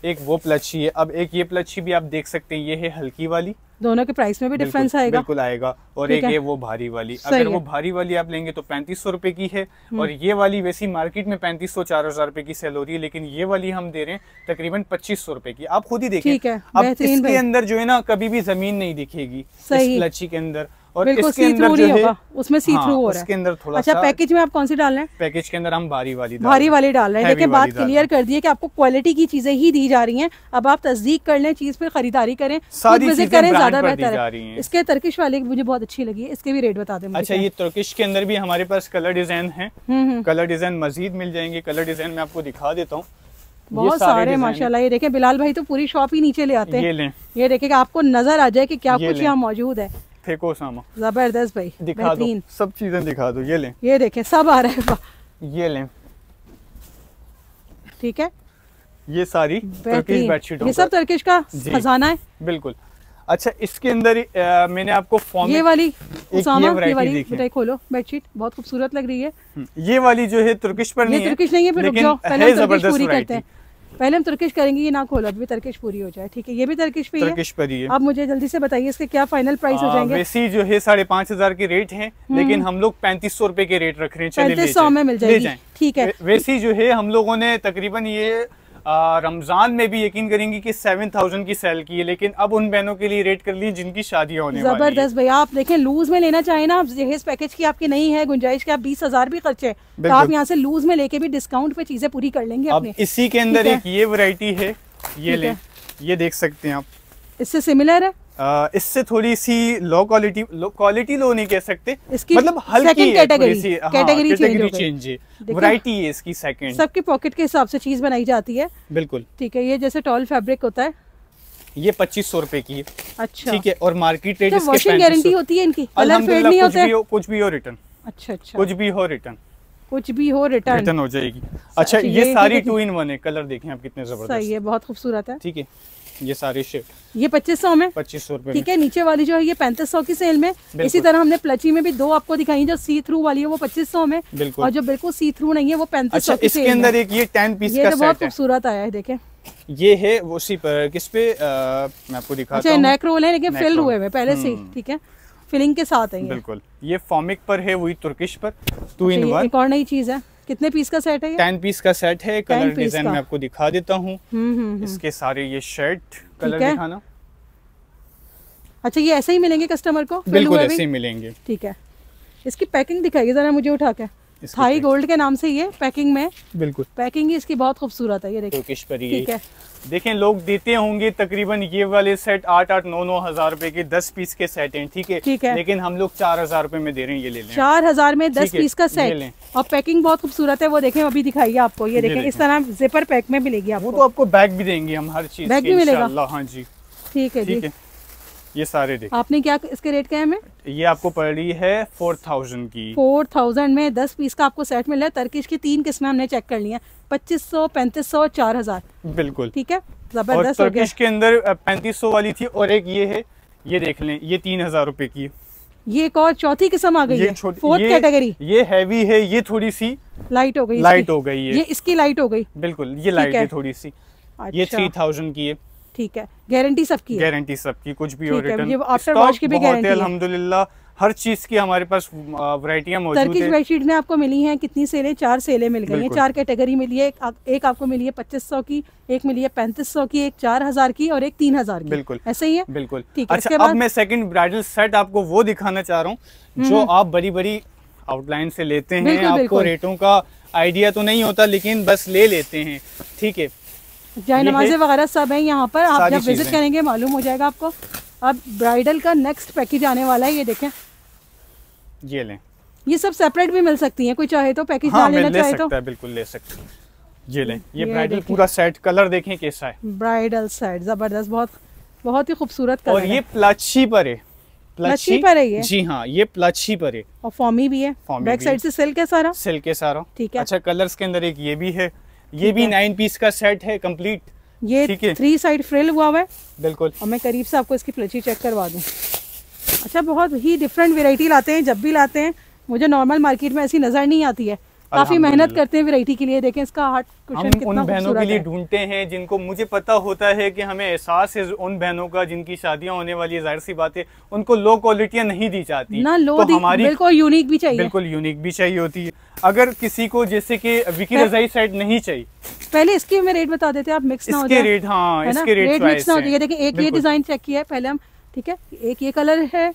एक वो प्लची है अब एक ये प्लची भी आप देख सकते हैं ये है हल्की वाली दोनों के प्राइस में भी डिफरेंस आएगा बिल्कुल आएगा और एक है वो भारी वाली अगर वो भारी वाली आप लेंगे तो पैंतीस सौ रूपये की है हम्म। और ये वाली वैसी मार्केट में पैंतीस सौ चार हजार रूपए की सेल हो रही है लेकिन ये वाली हम दे रहे हैं तकरीबन पच्चीस सौ रूपये की आप खुद ही देखिए अब इसके अंदर जो है ना कभी भी जमीन नहीं दिखेगी इस प्लची के अंदर और इसके अंदर जो है उसमें सी हाँ, थ्रू हो रहा है अच्छा पैकेज में आप कौन सी डाल रहे हैं पैकेज के अंदर हम भारी वाली भारी वाली डाल रहे हैं लेकिन बात क्लियर कर दी है कि आपको क्वालिटी की चीजें ही दी जा रही हैं अब आप तस्दीक कर लें चीज पे खरीदारी करें विजिट करें ज्यादा बेहतर है इसके तुर्किश वाले मुझे बहुत अच्छी लगी है इसके भी रेट बता दें अच्छा ये तुर्किश के अंदर भी हमारे पास कलर डिजाइन है कलर डिजाइन मजीद मिल जाएंगे कलर डिजाइन में आपको दिखा देता हूँ बहुत सारे माशाल्लाह ये देखें बिलाल भाई तो पूरी शॉप ही नीचे ले आते हैं ये, ये देखें आपको नजर आ जाए कि क्या कुछ यहाँ मौजूद है को सामा जबरदस्त भाई दिखा दो सब चीजें दिखा दो ये लें ये देखें सब आ रहे है ये लें ठीक है ये सारी तुर्किश बेडशीट ये सब तुर्किश का खजाना है बिल्कुल अच्छा इसके अंदर मैंने आपको फॉर्म ये वाली उसामा ये, वाली बताइए खोलो बेडशीट बहुत खूबसूरत लग रही है हम्म, ये वाली जो है तुर्किश पर नहीं है तुर्किश नहीं है रुक जाओ पहले तुर्किश पूरी करते हैं पहले हम तुर्किश करेंगे ये ना खोलो अभी तुर्किश पूरी हो जाए ठीक है ये भी तुर्किश पे तुर्किश पर ही है आप मुझे जल्दी से बताइए इसके क्या फाइनल प्राइस हो जाएंगे वैसी जो है साढ़े पाँच हजार के रेट है हम्म। लेकिन हम लोग पैंतीस सौ रुपए के रेट रख रहे हैं पैंतीस सौ में मिल जाएगी ठीक है वैसी जो है हम लोगों ने तकरीबन ये रमज़ान में भी यकीन करेंगी कि सेवन थाउजेंड की सेल की है लेकिन अब उन बहनों के लिए रेट कर लिए जिनकी शादियाँ होने जबरदस्त भैया आप देखें लूज में लेना चाहें ना आप जहेज पैकेज की आपकी नहीं है गुंजाइश के आप बीस हजार भी खर्चे तो आप यहाँ से लूज में लेके भी डिस्काउंट पे चीजें पूरी कर लेंगे अब इसी के अंदर एक ये वरायटी है ये ले ये देख सकते हैं आप इससे सिमिलर है इससे थोड़ी सी लो क्वालिटी लो क्वालिटी लो नहीं कह सकते इसकी मतलब हल्की कैटेगरी कैटेगरी चेंज वैरायटी है इसकी सेकंड सबके पॉकेट के हिसाब से चीज बनाई जाती है बिल्कुल ठीक है ये जैसे टॉल फैब्रिक होता है ये पच्चीस सौ रूपए की है अच्छा ठीक है और मार्केट रेट वॉशिंग गारंटी होती है इनकी कलर फेड नहीं होता कुछ भी हो रिटर्न अच्छा अच्छा कुछ भी हो रिटर्न कुछ भी हो रिटर्न रिटर्न हो जाएगी अच्छा, अच्छा ये सारी टू इन वन है कलर देखें आप कितने जबरदस्त सही है बहुत खूबसूरत है ठीक है ये सारी शेड ये पच्चीस सौ में पच्चीस सौ ठीक है नीचे वाली जो है ये पैंतीस सौ की सेल में इसी तरह हमने प्लची में भी दो आपको दिखाई जो सी थ्रू वाली है वो पच्चीस सौ में बिल्कुल और जो बिल्कुल सी थ्रू नहीं है वो पैंतीस सौ अच्छा, इसके अंदर एक ये टेन पीस ये तो बहुत खूबसूरत आया है देखे ये है उसी पर किस पे मैं आपको दिखाता नेक अच्छा, रोल है लेकिन फिल हुए हुए पहले से हम्म। ठीक है फिलिंग के साथ है बिल्कुल ये फॉमिक पर है वही तुर्किश पर टू इन वन एक और नई चीज है कितने पीस का सेट है टेन पीस का सेट है कलर डिजाइन मैं आपको दिखा देता हूँ हम्म, हम्म, हम्म। इसके सारे ये शर्ट कलर दिखाना अच्छा ये ऐसे ही मिलेंगे कस्टमर को बिल्कुल ऐसे ही मिलेंगे ठीक है इसकी पैकिंग दिखाइए जरा मुझे उठा के थाई गोल्ड के नाम से ये पैकिंग में बिल्कुल पैकिंग ही इसकी बहुत खूबसूरत है ये देखिए किश पर देखें लोग देते होंगे तकरीबन ये वाले सेट आठ आठ नौ नौ हजार रूपए के दस पीस के सेट हैं ठीक है ठीक है लेकिन हम लोग चार हजार रूपए में दे रहे हैं ये ले लें चार हजार में दस पीस का सेट और पैकिंग बहुत खूबसूरत है वो देखें अभी दिखाइए आपको ये देखें इस तरह जिपर पैक में मिलेगी आपको वो तो आपको बैग भी देंगे हम हर चीज बैग भी मिलेगा हाँ जी ठीक है है ये सारे देखे आपने क्या इसके रेट क्या है ये आपको पड़ रही है फोर थाउजेंड की फोर थाउजेंड में दस पीस का आपको सेट मिला है तर्किश की तीन किस्में हमने चेक कर ली है पच्चीस सौ पैंतीस सौ चार हजार बिल्कुल ठीक है जबरदस्त तर्किश के अंदर पैंतीस सौ वाली थी और एक ये है ये देख लें ये तीन हजार रूपए की ये एक और चौथी किस्म आ गई है फोर्थ कैटेगरी ये हैवी है ये थोड़ी सी लाइट हो गई लाइट हो गई है ये इसकी लाइट हो गई बिल्कुल ये लाइट है थोड़ी सी ये थ्री अच्छा। थाउजेंड की है ठीक है गारंटी सबकी गारंटी सबकी कुछ भी हो आफ्टर वॉश की भी गारंटी अलहमदुल्ला हर चीज की हमारे पास वरायटियाँ मौजूद टर्किश बेडशीट में आपको मिली हैं कितनी सेलें चार सेलें मिल गई हैं चार कैटेगरी मिली है एक, एक आपको मिली है पच्चीस सौ की एक मिली है पैंतीस सौ की एक चार हजार की और एक तीन हजार की बिल्कुल ऐसे ही है बिल्कुल ठीक है अच्छा, अब बाद... मैं सेकंड ब्राइडल सेट आपको वो दिखाना चाह रहा हूँ जो हम्म। आप बड़ी बड़ी आउटलाइन से लेते हैं आपको रेटों का आइडिया तो नहीं होता लेकिन बस ले लेते हैं ठीक है जाए नमाजे वगैरह सब हैं यहाँ पर आप जब विजिट करेंगे मालूम हो जाएगा आपको अब ब्राइडल का नेक्स्ट पैकेज आने वाला है ये देखें ये लें ये सब सेपरेट भी मिल सकती हैं कोई चाहे तो पैकेज हाँ, लेना ले चाहे तो बिल्कुल ले सकते हैं ये लें ये, ये ब्राइडल पूरा सेट कलर देखें कैसा है ब्राइडल सेट जबरदस्त बहुत बहुत ही खूबसूरत कलर और ये प्लाची पर है प्लाची पर है ये जी हाँ ये प्लाची पर है और फॉर्मी भी है बैक साइड से सिल्क है सारा सिल्क है सारा ठीक है अच्छा कलर के अंदर एक ये भी है ये भी नाइन पीस का सेट है कम्प्लीट ये थ्री साइड फ्रिल हुआ हुआ है बिल्कुल और मैं करीब से आपको इसकी प्लची चेक करवा दूँ अच्छा बहुत ही डिफरेंट वेराइटी लाते हैं जब भी लाते हैं मुझे नॉर्मल मार्केट में ऐसी नज़र नहीं आती है काफी मेहनत करते हैं वैरायटी के लिए देखें इसका हार्ट हम उन बहनों के लिए ढूंढते हैं जिनको मुझे पता होता है कि हमें एहसास है उन बहनों का जिनकी शादियां होने वाली है जाहिर सी बात है उनको लो क्वालिटियां नहीं दी जाती ना लो तो हमारी बिल्कुल यूनिक भी चाहिए बिल्कुल यूनिक भी चाहिए होती है अगर किसी को जैसे कि विकी रजाई सेट नहीं चाहिए पहले इसके हमें रेट बता देते आप मिक्स ना रेट हाँ इसके रेट मिक्स ना हो जाए देखिए एक ये डिजाइन चेक किया है पहले हम ठीक है एक ये कलर है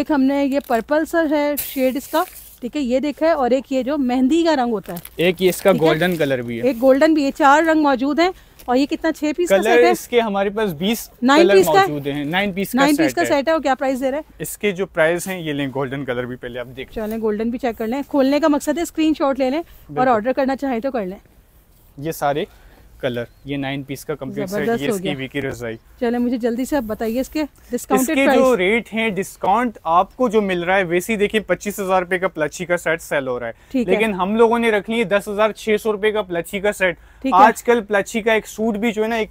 एक हमने ये पर्पल सर है शेड इसका ठीक है ये देखा है और एक ये जो मेहंदी का रंग होता है एक ये इसका गोल्डन कलर भी है एक गोल्डन भी है चार रंग मौजूद है और ये कितना छह पीस कलर का है इसके हमारे पास बीस नाइन पीस का है नाइन पीस नाइन पीस का सेट है और क्या प्राइस दे रहा है इसके जो प्राइस है ये लें गोल्डन कलर भी पहले आप देख चले गोल्डन भी चेक कर लें खोलने का मकसद है स्क्रीन ले लें और ऑर्डर करना चाहे तो कर लें ये सारे कलर ये नाइन पीस का कंप्लीट सेट ये इसकी विकी रजाई चले मुझे जल्दी से आप बताइए इसके डिस्काउंट इसके जो रेट हैं डिस्काउंट आपको जो मिल रहा है वैसे देखिए पच्चीस हजार रूपए का प्लची का सेट सेल हो रहा है लेकिन है। हम लोगों ने रख लिया है दस हजार छह सौ रूपये का प्लची का सेट आजकल प्लची का एक सूट भी जो है ना एक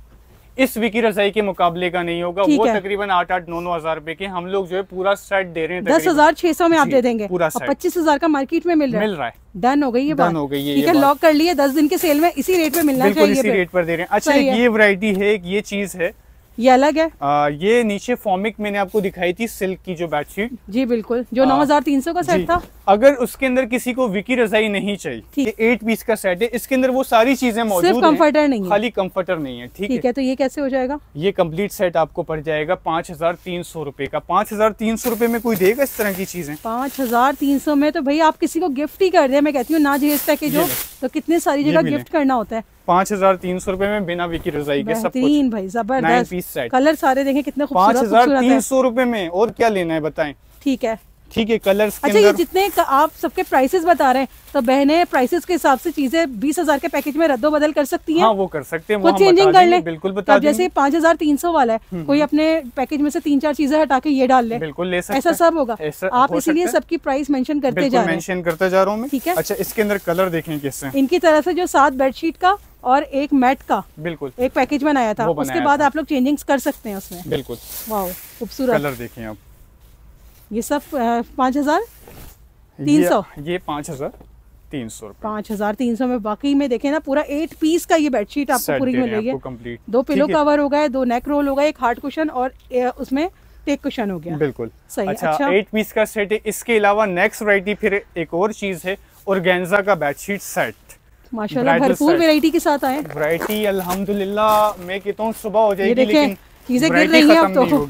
इस विकी रसाई के मुकाबले का नहीं होगा वो तकरीबन आठ आठ नौ नौ हजार रुपए के हम लोग जो है पूरा सेट दे रहे हैं दस हजार छह सौ में आप दे देंगे पूरा पच्चीस हजार का मार्केट में मिल रहा है मिल रहा है डन हो गई है डन हो गई है ठीक है लॉक कर लिए दस दिन के सेल में इसी रेट में मिलना चाहिए इसी रेट पर दे रहे हैं अच्छा ये वरायटी है ये चीज है ये अलग है आ, ये नीचे फॉर्मिक मैंने आपको दिखाई थी सिल्क की जो बेडशीट जी बिल्कुल जो नौ हजार तीन सौ का सेट था अगर उसके अंदर किसी को विकी रजाई नहीं चाहिए एट पीस का सेट है इसके अंदर वो सारी चीजें मौजूद कंफर्टर नहीं खाली कंफर्टर नहीं है ठीक है तो ये कैसे हो जाएगा ये कम्प्लीट सेट आपको पड़ जाएगा पाँच हजार तीन सौ रूपये का पाँच हजार तीन सौ रूपये में कोई देगा इस तरह की चीजें पाँच हजार तीन सौ में तो भाई आप किसी को गिफ्ट ही कर दे मैं कहती हूँ ना इस पैकेज हो तो कितने सारी जगह गिफ्ट करना होता है पाँच हजार तीन सौ रूपए में बिना विकी रजाई के सब तीन भाई जबरदस्त पीस कलर सारे देखें कितने पाँच हजार तीन सौ रूपए में और क्या लेना है बताए ठीक है ठीक है कलर अच्छा ये जितने आप सबके प्राइसेस बता रहे हैं तो बहने प्राइसेस के हिसाब से चीजें बीस हजार के पैकेज में रद्दो बदल कर सकती हैं हाँ, वो कर सकते हैं कुछ चेंजिंग कर ले बिल्कुल तो बता तो जैसे पाँच हजार तीन सौ वाला है हम्म, कोई हम्म। अपने पैकेज में से तीन चार चीजें हटा के ये डाल ले बिल्कुल ले सकते ऐसा सब होगा आप इसीलिए सबकी प्राइस मेंशन करते जा रहे हैं रहा हूँ ठीक है अच्छा इसके अंदर कलर देखें किस इनकी तरफ से जो सात बेडशीट का और एक मैट का बिल्कुल एक पैकेज बनाया था उसके बाद आप लोग चेंजिंग कर सकते हैं उसमें बिल्कुल वाह खूबसूरत कलर देखें आप ये सब पाँच हज़ार तीन सौ ये पाँच हज़ार तीन सौ पाँच हजार तीन सौ में बाकी में देखे ना पूरा एट पीस का ये बेडशीट आपको पूरी मिलेगी दो पिलो कवर हो गए दो नेक रोल हो गए एक हार्ट कुशन और उसमें टेक कुशन हो गया बिल्कुल सही अच्छा, अच्छा एट पीस का सेट है इसके अलावा नेक्स्ट वरायटी फिर एक और चीज है और का बेडशीट सेट माशाल्लाह भरपूर वैरायटी के साथ आए वैरायटी अल्हम्दुलिल्लाह मैं कहता हूँ सुबह हो जाएगी लेकिन चीजें गिर रही है अब तो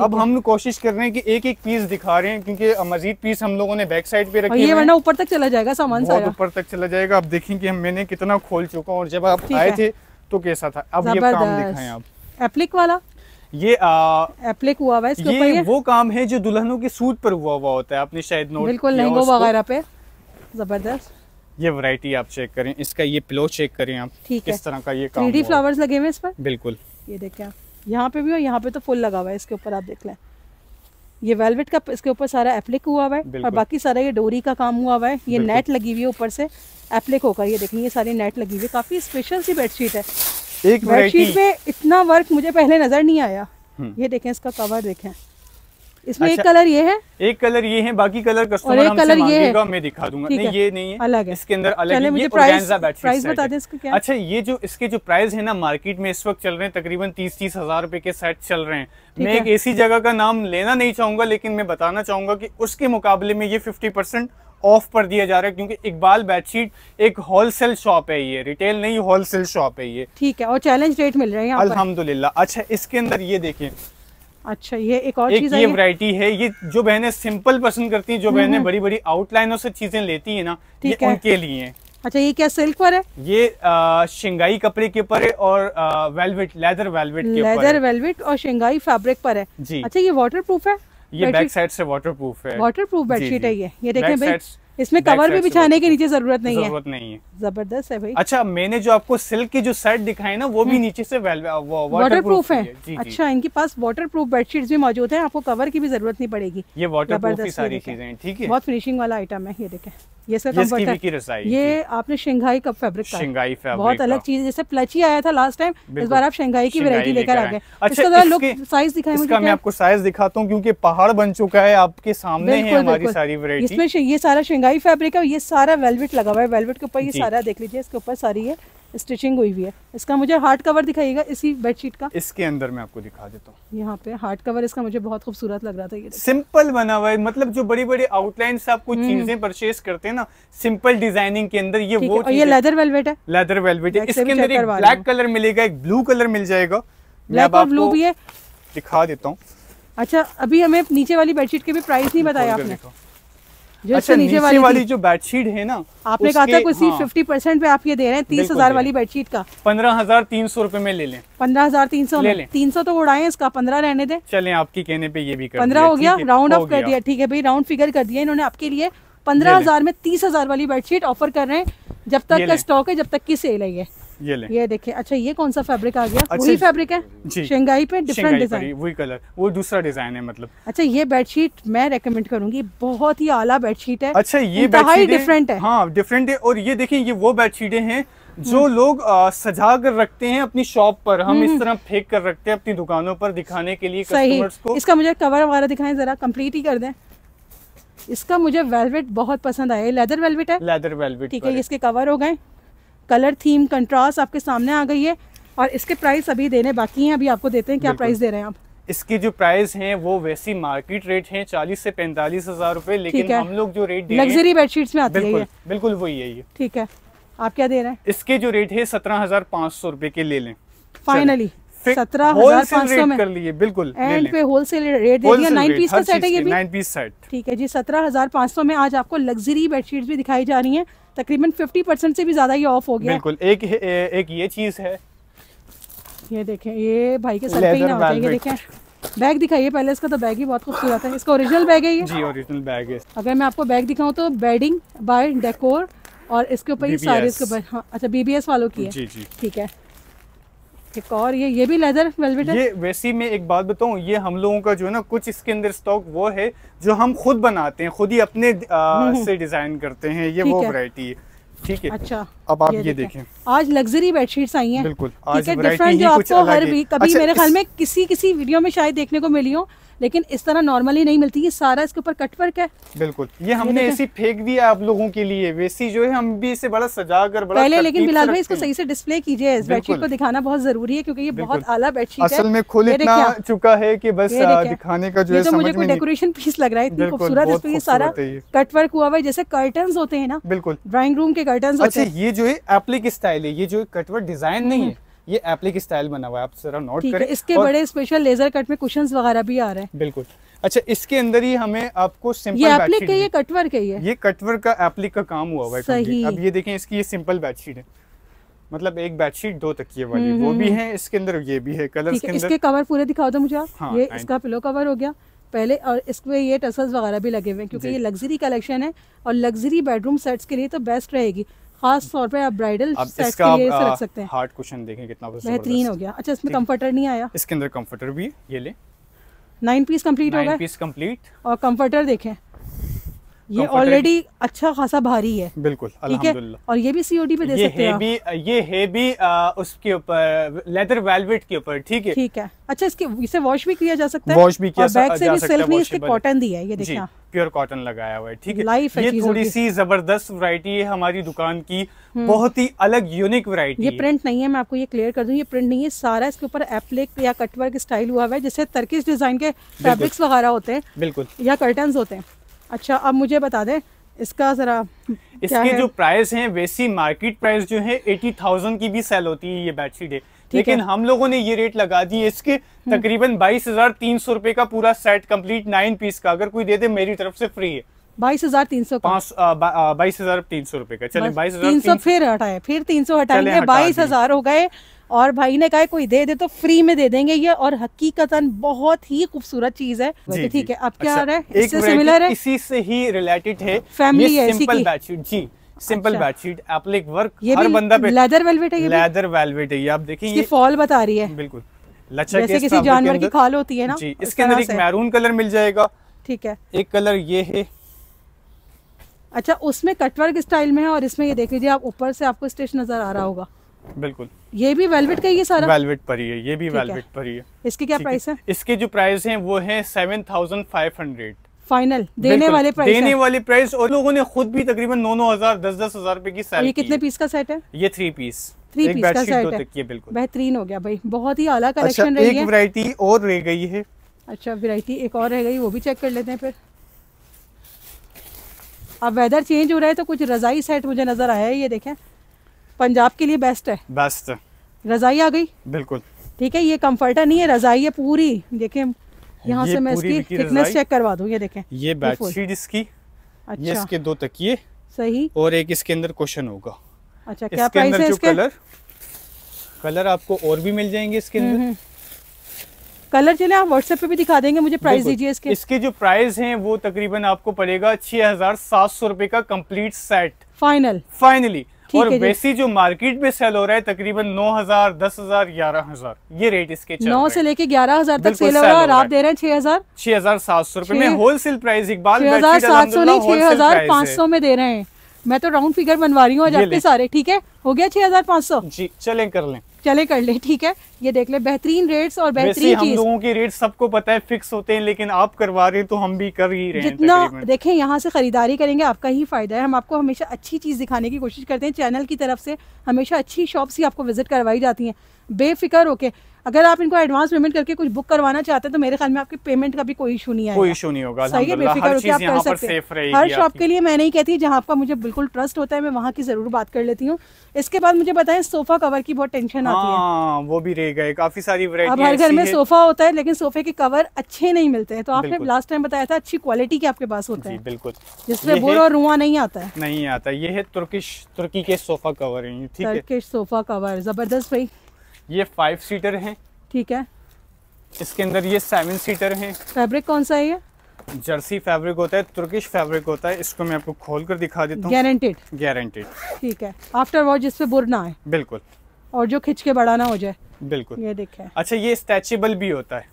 अब हम कोशिश कर रहे हैं कि एक एक पीस दिखा रहे हैं क्योंकि मजीद पीस हम लोगों ने बैक साइड पे रखी है वरना ऊपर तक चला जाएगा सामान सारा ऊपर तक चला जाएगा आप देखें कि हम मैंने कितना खोल चुका हूँ और जब आप आए थे तो कैसा था अब ये काम दिखाएं आप एप्लिक वाला ये आ, एप्लिक हुआ हुआ इसके ये, ये वो काम है जो दुल्हनों के सूट पर हुआ हुआ होता है आपने शायद नोट बिल्कुल लहंगो वगैरह पे जबरदस्त ये वैरायटी आप चेक करें इसका ये प्लो चेक करें आप किस तरह का ये काम फ्लावर्स लगे हुए इस पर बिल्कुल ये देखें आप यहाँ पे भी और यहाँ पे तो फुल लगा हुआ है इसके ऊपर आप देख लें ये वेलवेट का इसके ऊपर सारा एप्लिक हुआ हुआ है और बाकी सारा ये डोरी का काम हुआ हुआ है ये नेट लगी हुई है ऊपर से एप्लिक होगा ये देखें ये सारी नेट लगी हुई है काफ़ी स्पेशल सी बेडशीट है एक बेडशीट पे इतना वर्क मुझे पहले नज़र नहीं आया हम्म। ये देखें इसका कवर देखें इसमें अच्छा, एक कलर ये है एक कलर ये है बाकी कलर कस्टमर एक कलर ये है मैं दिखा दूंगा नहीं ये नहीं है अलग है इसके अंदर अलग है ये प्राइस तो प्राइस बता दें इसका क्या अच्छा ये जो इसके जो प्राइस है ना मार्केट में इस वक्त चल रहे हैं तकरीबन तीस तीस हजार रूपए के सेट चल रहे हैं मैं एक ऐसी जगह का नाम लेना नहीं चाहूंगा लेकिन मैं बताना चाहूंगा की उसके मुकाबले में ये फिफ्टी परसेंट ऑफ पर दिया जा रहा है क्योंकि इकबाल बेडशीट एक होलसेल शॉप है ये रिटेल नहीं होलसेल शॉप है ये ठीक है और चैलेंज रेट मिल रहे हैं अल्हम्दुलिल्लाह अच्छा इसके अंदर ये देखें अच्छा ये एक और चीज ये वैरायटी है ये जो बहनें सिंपल पसंद करती हैं जो हम्म, बहनें हम्म। बड़ी बड़ी आउटलाइनों से चीजें लेती हैं ना ये है। उनके लिए अच्छा ये क्या सिल्क पर है ये शिंगाई कपड़े के ऊपर है और वेलवेट लेदर वेलवेट के लेदर वेलवेट और शिंगाई फेब्रिक पर है जी अच्छा ये वाटर प्रूफ है ये बैक साइड से वाटर प्रूफ है वाटर प्रूफ बेडशीट है ये ये देखें इसमें कवर भी बिछाने के नीचे जरूरत नहीं है जरूरत नहीं है जबरदस्त है भाई अच्छा मैंने जो आपको सिल्क की जो सेट दिखाई ना वो भी हम्म। नीचे से uh, वाटर प्रूफ है अच्छा इनके पास वाटर प्रूफ बेडशीट भी मौजूद है आपको कवर की भी जरूरत नहीं पड़ेगी ये वाटर प्रूफ सारी चीजें ठीक है बहुत फिनिशिंग वाला आइटम है ये देखे ये सर कम्फर्ट ये आपने शंघाई का फैब्रिक शिंगाई बहुत अलग चीज जैसे प्लची आया था लास्ट टाइम इस बार आप शंघाई की वेरायटी लेकर आ गए अच्छा लुक साइज दिखाई इसका मैं आपको साइज दिखाता हूँ क्योंकि पहाड़ बन चुका है आपके सामने है हमारी सारी वेरायटी इसमें ये सारा रंगाई फैब्रिक है ये सारा वेलवेट लगा हुआ है वेलवेट के ऊपर ये सारा देख लीजिए इसके ऊपर सारी है स्टिचिंग हुई हुई है इसका मुझे हार्ड कवर दिखाइएगा इसी बेडशीट का इसके अंदर मैं आपको दिखा देता हूँ यहाँ पे हार्ड कवर इसका मुझे बहुत खूबसूरत लग रहा था ये सिंपल बना हुआ है मतलब जो बड़ी बड़ी आउटलाइन आप कुछ हम्म। चीजें परचेज करते हैं ना सिंपल डिजाइनिंग के अंदर ये वो ये लेदर वेलवेट है लेदर वेलवेट है इसके अंदर ब्लैक कलर मिलेगा एक ब्लू कलर मिल जाएगा ब्लैक और ब्लू भी है दिखा देता हूँ अच्छा अभी हमें नीचे वाली बेडशीट के भी प्राइस नहीं बताया आपने जो अच्छा, नीचे, वाली, वाली जो बेडशीट है ना आपने कहा था कुछ फिफ्टी परसेंट पे आप ये दे रहे हैं तीस हजार वाली बेडशीट का पंद्रह हजार तीन सौ रूपए में ले लें पंद्रह हजार तीन सौ तीन सौ तो उड़ाए इसका पंद्रह रहने दे चले आपके कहने पे ये भी पंद्रह हो गया राउंड ऑफ कर दिया ठीक है भाई राउंड फिगर कर दिया इन्होंने आपके लिए पंद्रह हजार में तीस हजार वाली बेडशीट ऑफर कर रहे हैं जब तक का स्टॉक है जब तक की सेल है ये लें ये देखिए अच्छा ये कौन सा फैब्रिक आ गया अच्छा, वही फैब्रिक है शंघाई पे डिफरेंट डिजाइन वही कलर वो दूसरा डिजाइन है मतलब अच्छा ये बेडशीट मैं रेकमेंड करूंगी बहुत ही आला बेडशीट है अच्छा ये डिफरेंट है हाँ डिफरेंट है और ये देखिए ये वो बेडशीटे हैं जो हम्म। लोग आ, सजा कर रखते हैं अपनी शॉप पर हम इस हम्म। तरह फेंक कर रखते हैं अपनी दुकानों पर दिखाने के लिए कस्टमर्स को इसका मुझे कवर वगैरह दिखाएं जरा कंप्लीट ही कर दें इसका मुझे वेलवेट बहुत पसंद आया लेदर वेलवेट है लेदर वेलवेट ठीक है इसके कवर हो गए कलर थीम कंट्रास्ट आपके सामने आ गई है और इसके प्राइस अभी देने बाकी हैं अभी आपको देते हैं क्या प्राइस दे रहे हैं आप इसकी जो प्राइस है वो वैसी मार्केट रेट है चालीस से पैंतालीस हजार रूपए लेकिन हम लोग जो रेट लग्जरी बेडशीट में आती हैं है बिल्कुल वही है ये ठीक है आप क्या दे रहे हैं इसके जो रेट है सत्रह हजार पाँच सौ रूपए के ले लें फाइनली सत्रह हजार पाँच सौ में कर लिए बिल्कुल एंड पे होलसेल रेट दे दिया नाइन पीस का सेट है ये नाइन पीस सेट ठीक है जी सत्रह हजार पाँच सौ में आज आपको लग्जरी बेडशीट भी दिखाई जा रही है तकरीबन 50 परसेंट से भी ज़्यादा ये ऑफ हो गया बिल्कुल एक ए, एक ये चीज़ है ये देखें ये भाई के सर पे ही ना होता है ये देखें बैग दिखाइए पहले इसका तो बैग ही बहुत खूबसूरत है इसका ओरिजिनल बैग है ये जी ओरिजिनल बैग है अगर मैं आपको बैग दिखाऊं तो बेडिंग बाय डेकोर और इसके ऊपर ही सारे इसके ऊपर हाँ अच्छा बीबीएस वालों की है जी जी ठीक है एक और ये ये भी लेदर वेलवेट है ये वैसी मैं एक बात बताऊं ये हम लोगों का जो है ना कुछ इसके अंदर स्टॉक वो है जो हम खुद बनाते हैं खुद ही अपने आ, हम्म, हम्म। से डिजाइन करते हैं ये वो वैरायटी है ठीक है अच्छा अब आप ये, ये देखें आज लग्जरी बेडशीट्स आई हैं बिल्कुल आज डिफरेंट जो आपको हर भी कभी अच्छा, मेरे ख्याल में किसी किसी वीडियो में शायद देखने को मिली हो लेकिन इस तरह नॉर्मली नहीं मिलती ये सारा इसके ऊपर कटवर्क है बिल्कुल ये हमने ऐसी फेंक दिया आप लोगों के लिए वैसी जो है हम भी इसे बड़ा सजा कर बड़ा पहले लेकिन बिलाल भाई इसको सही से डिस्प्ले कीजिए इस बेडशीट को दिखाना बहुत जरूरी है क्योंकि ये बहुत आला बेडशीट असल में खुल इतना चुका है की बस दिखाने का जो है तो मुझे कोई डेकोरेशन पीस लग रहा है इतनी खूबसूरत इस ये सारा कटवर्क हुआ हुआ है जैसे कर्टन होते हैं ना बिल्कुल ड्राइंग रूम के कर्टन अच्छा ये जो है एप्लिक स्टाइल है ये जो कटवर्क डिजाइन नहीं हम्म। है ये एप्लिक स्टाइल बना हुआ है आप जरा नोट करें इसके बड़े स्पेशल लेजर कट में कुशन वगैरह भी आ रहे हैं बिल्कुल अच्छा इसके अंदर ही हमें आपको सिंपल ये एप्लिक है ये कटवर के है ये कटवर का एप्लिक का काम हुआ हुआ है सही अब ये देखें इसकी ये सिंपल बेडशीट है मतलब एक बेडशीट दो तकिए वाली वो हम्म, भी हम्म। है इसके अंदर ये भी है कलर इसके, इसके कवर पूरे दिखाओ दो तो मुझे आप हाँ, ये इसका पिलो कवर हो गया पहले और इसमें ये टसल्स वगैरह भी लगे हुए हैं क्योंकि ये लग्जरी कलेक्शन है और लग्जरी बेडरूम सेट्स के लिए तो बेस्ट रहेगी खास तौर पे आप ब्राइडल सेट के लिए इसे रख सकते हैं हार्ड क्वेश्चन देखें कितना बेहतरीन हो गया अच्छा इसमें कंफर्टर नहीं आया इसके अंदर कंफर्टर भी है ये ले नाइन पीस कंप्लीट हो गया पीस कंप्लीट और कंफर्टर देखें ये ऑलरेडी अच्छा खासा भारी है बिल्कुल ठीक है और ये भी सीओडी पे दे सकते हैं ये है भी उसके ऊपर लेदर वेलवेट के ऊपर ठीक है ठीक है अच्छा इसके इसे वॉश भी किया जा सकता है वॉश भी किया बैक से भी सेल्फ नहीं इसके कॉटन दिया है ये देखना प्योर कॉटन लगाया हुआ है ठीक है लाइफ ये थोड़ी सी जबरदस्त वैरायटी है हमारी दुकान की हम्म। बहुत ही अलग यूनिक वैरायटी ये प्रिंट नहीं है मैं आपको ये क्लियर कर दूं ये प्रिंट नहीं है सारा इसके ऊपर एप्लिक या कटवर्क स्टाइल हुआ हुआ है जैसे तर्किश डिजाइन के फैब्रिक्स वगैरह होते हैं बिल्कुल या कर्टन होते हैं अच्छा अब मुझे बता दें इसका जरा इसके जो प्राइस हैं वैसी मार्केट प्राइस जो है एटी थाउजेंड की भी सेल होती है ये बेडशीट है लेकिन हम लोगों ने ये रेट लगा दी इसके हम्म। तकरीबन बाईस हजार तीन सौ रुपए का पूरा सेट कंप्लीट नाइन पीस का अगर कोई दे दे मेरी तरफ से फ्री है बाईस हजार तीन सौ बाईस हजार तीन सौ का चले बाईस तीन सौ फिर हटाए फिर तीन सौ हटाएंगे बाईस हजार हो गए और भाई ने कहा कोई दे दे तो फ्री में दे देंगे ये और हकीकतन बहुत ही खूबसूरत चीज है ठीक है अब क्या अच्छा, रहा है इससे सिमिलर है इसी से ही रिलेटेड है फैमिली है सिंपल बेडशीट जी सिंपल बेडशीट एप्लिक वर्क ये हर बंदा पे लेदर वेलवेट है ये लेदर वेलवेट है ये आप देखिए ये फॉल बता रही है बिल्कुल लचक जैसे किसी जानवर की खाल होती है ना जी इसके अंदर एक मैरून कलर मिल जाएगा ठीक है एक कलर ये है अच्छा उसमें कटवर्क स्टाइल में है और इसमें ये देख लीजिए आप ऊपर से आपको स्टेशन नजर आ रहा होगा बिल्कुल ये भी वेलवेट का है सारा वेलवेट पर ही है ये भी वेलवेट पर ही है इसके क्या प्राइस है इसके जो प्राइस है वो है seven thousand five hundred final देने वाले प्राइस देने वाले प्राइस और लोगों ने खुद भी तकरीबन नौ नौ हजार दस दस हजार रुपए की सेट ये कितने पीस का सेट है ये थ्री पीस थ्री पीस का सेट है बिल्कुल बेहतरीन हो गया भाई बहुत ही अलग कलेक्शन अच्छा, रही है एक वैरायटी और रह गई है अच्छा वैरायटी एक और रह गई वो भी चेक कर लेते हैं फिर अब वेदर चेंज हो रहा है तो कुछ रज़ाई सेट मुझे नज़र आया है ये देखें पंजाब के लिए बेस्ट है बेस्ट रज़ाई आ गई बिल्कुल ठीक है ये कम्फर्टर नहीं है रज़ाई है पूरी देखे यहाँ से मैं इसकी थिकनेस चेक करवा दू ये देखे ये बेडशीट इसकी अच्छा ये इसके दो तकिए सही और एक इसके अंदर क्वेश्चन होगा अच्छा क्या प्राइस है इसके कलर कलर आपको और भी मिल जाएंगे इसके हम्म, अंदर हम्म। कलर चले आप व्हाट्सएप पे भी दिखा देंगे मुझे प्राइस दीजिए इसके इसके जो प्राइस हैं वो तकरीबन आपको पड़ेगा छह हजार सात सौ रूपए का कंप्लीट सेट फाइनल फाइनली और वैसी जो मार्केट में सेल हो रहा है तकरीबन नौ हजार दस हजार ग्यारह हजार ये रेट इसके नौ से लेके ग्यारह हजार तक सेल हो रहा है आप दे रहे हैं छह हजार छह हजार सात सौ रूपए में होलसेल प्राइस इकबाल छह हजार सात सौ नहीं छह हजार पाँच सौ में दे रहे हैं मैं तो राउंड फिगर बनवा रही हूँ सारे ठीक है हो गया छह हजार पाँच सौ जी चले कर लें चले कर ले ठीक है ये देख ले बेहतरीन रेट्स और बेहतरीन हम लोगों के रेट सबको पता है फिक्स होते हैं लेकिन आप करवा रहे हैं तो हम भी कर ही रहे जितना देखें यहाँ से खरीदारी करेंगे आपका ही फायदा है हम आपको हमेशा अच्छी चीज़ दिखाने की कोशिश करते हैं चैनल की तरफ से हमेशा अच्छी शॉप्स ही आपको विजिट करवाई जाती हैं बेफिक्र होके अगर आप इनको एडवांस पेमेंट करके कुछ बुक करवाना चाहते हैं तो मेरे ख्याल में आपकी पेमेंट का भी कोई इशू नहीं आएगा कोई इशू नहीं होगा सही है बेफिक्र होकर आप कर सकते हैं हर शॉप के लिए मैं नहीं कहती जहाँ आपका मुझे बिल्कुल ट्रस्ट होता है मैं वहाँ की जरूर बात कर लेती हूँ इसके बाद मुझे बताएं सोफा कवर की बहुत टेंशन आती है हाँ, वो भी रह गए काफी सारी अब हर घर में सोफा होता है लेकिन सोफे के कवर अच्छे नहीं मिलते हैं तो आपने लास्ट टाइम बताया था अच्छी क्वालिटी के आपके पास होता है बिल्कुल जिसमें बोर और रुआ नहीं आता है नहीं आता ये है तुर्किश तुर्की के सोफा कवर है तुर्किश सोफा कवर जबरदस्त भाई ये फाइव सीटर है ठीक है इसके अंदर ये सेवन सीटर है फैब्रिक कौन सा है ये जर्सी फैब्रिक होता है तुर्किश फैब्रिक होता है इसको मैं आपको खोल कर दिखा देता हूँ गारंटेड गारंटेड ठीक है आफ्टर वॉश इस पे बुरना है बिल्कुल और जो खिंच के बड़ा ना हो जाए बिल्कुल ये देखे अच्छा ये स्ट्रेचेबल भी होता है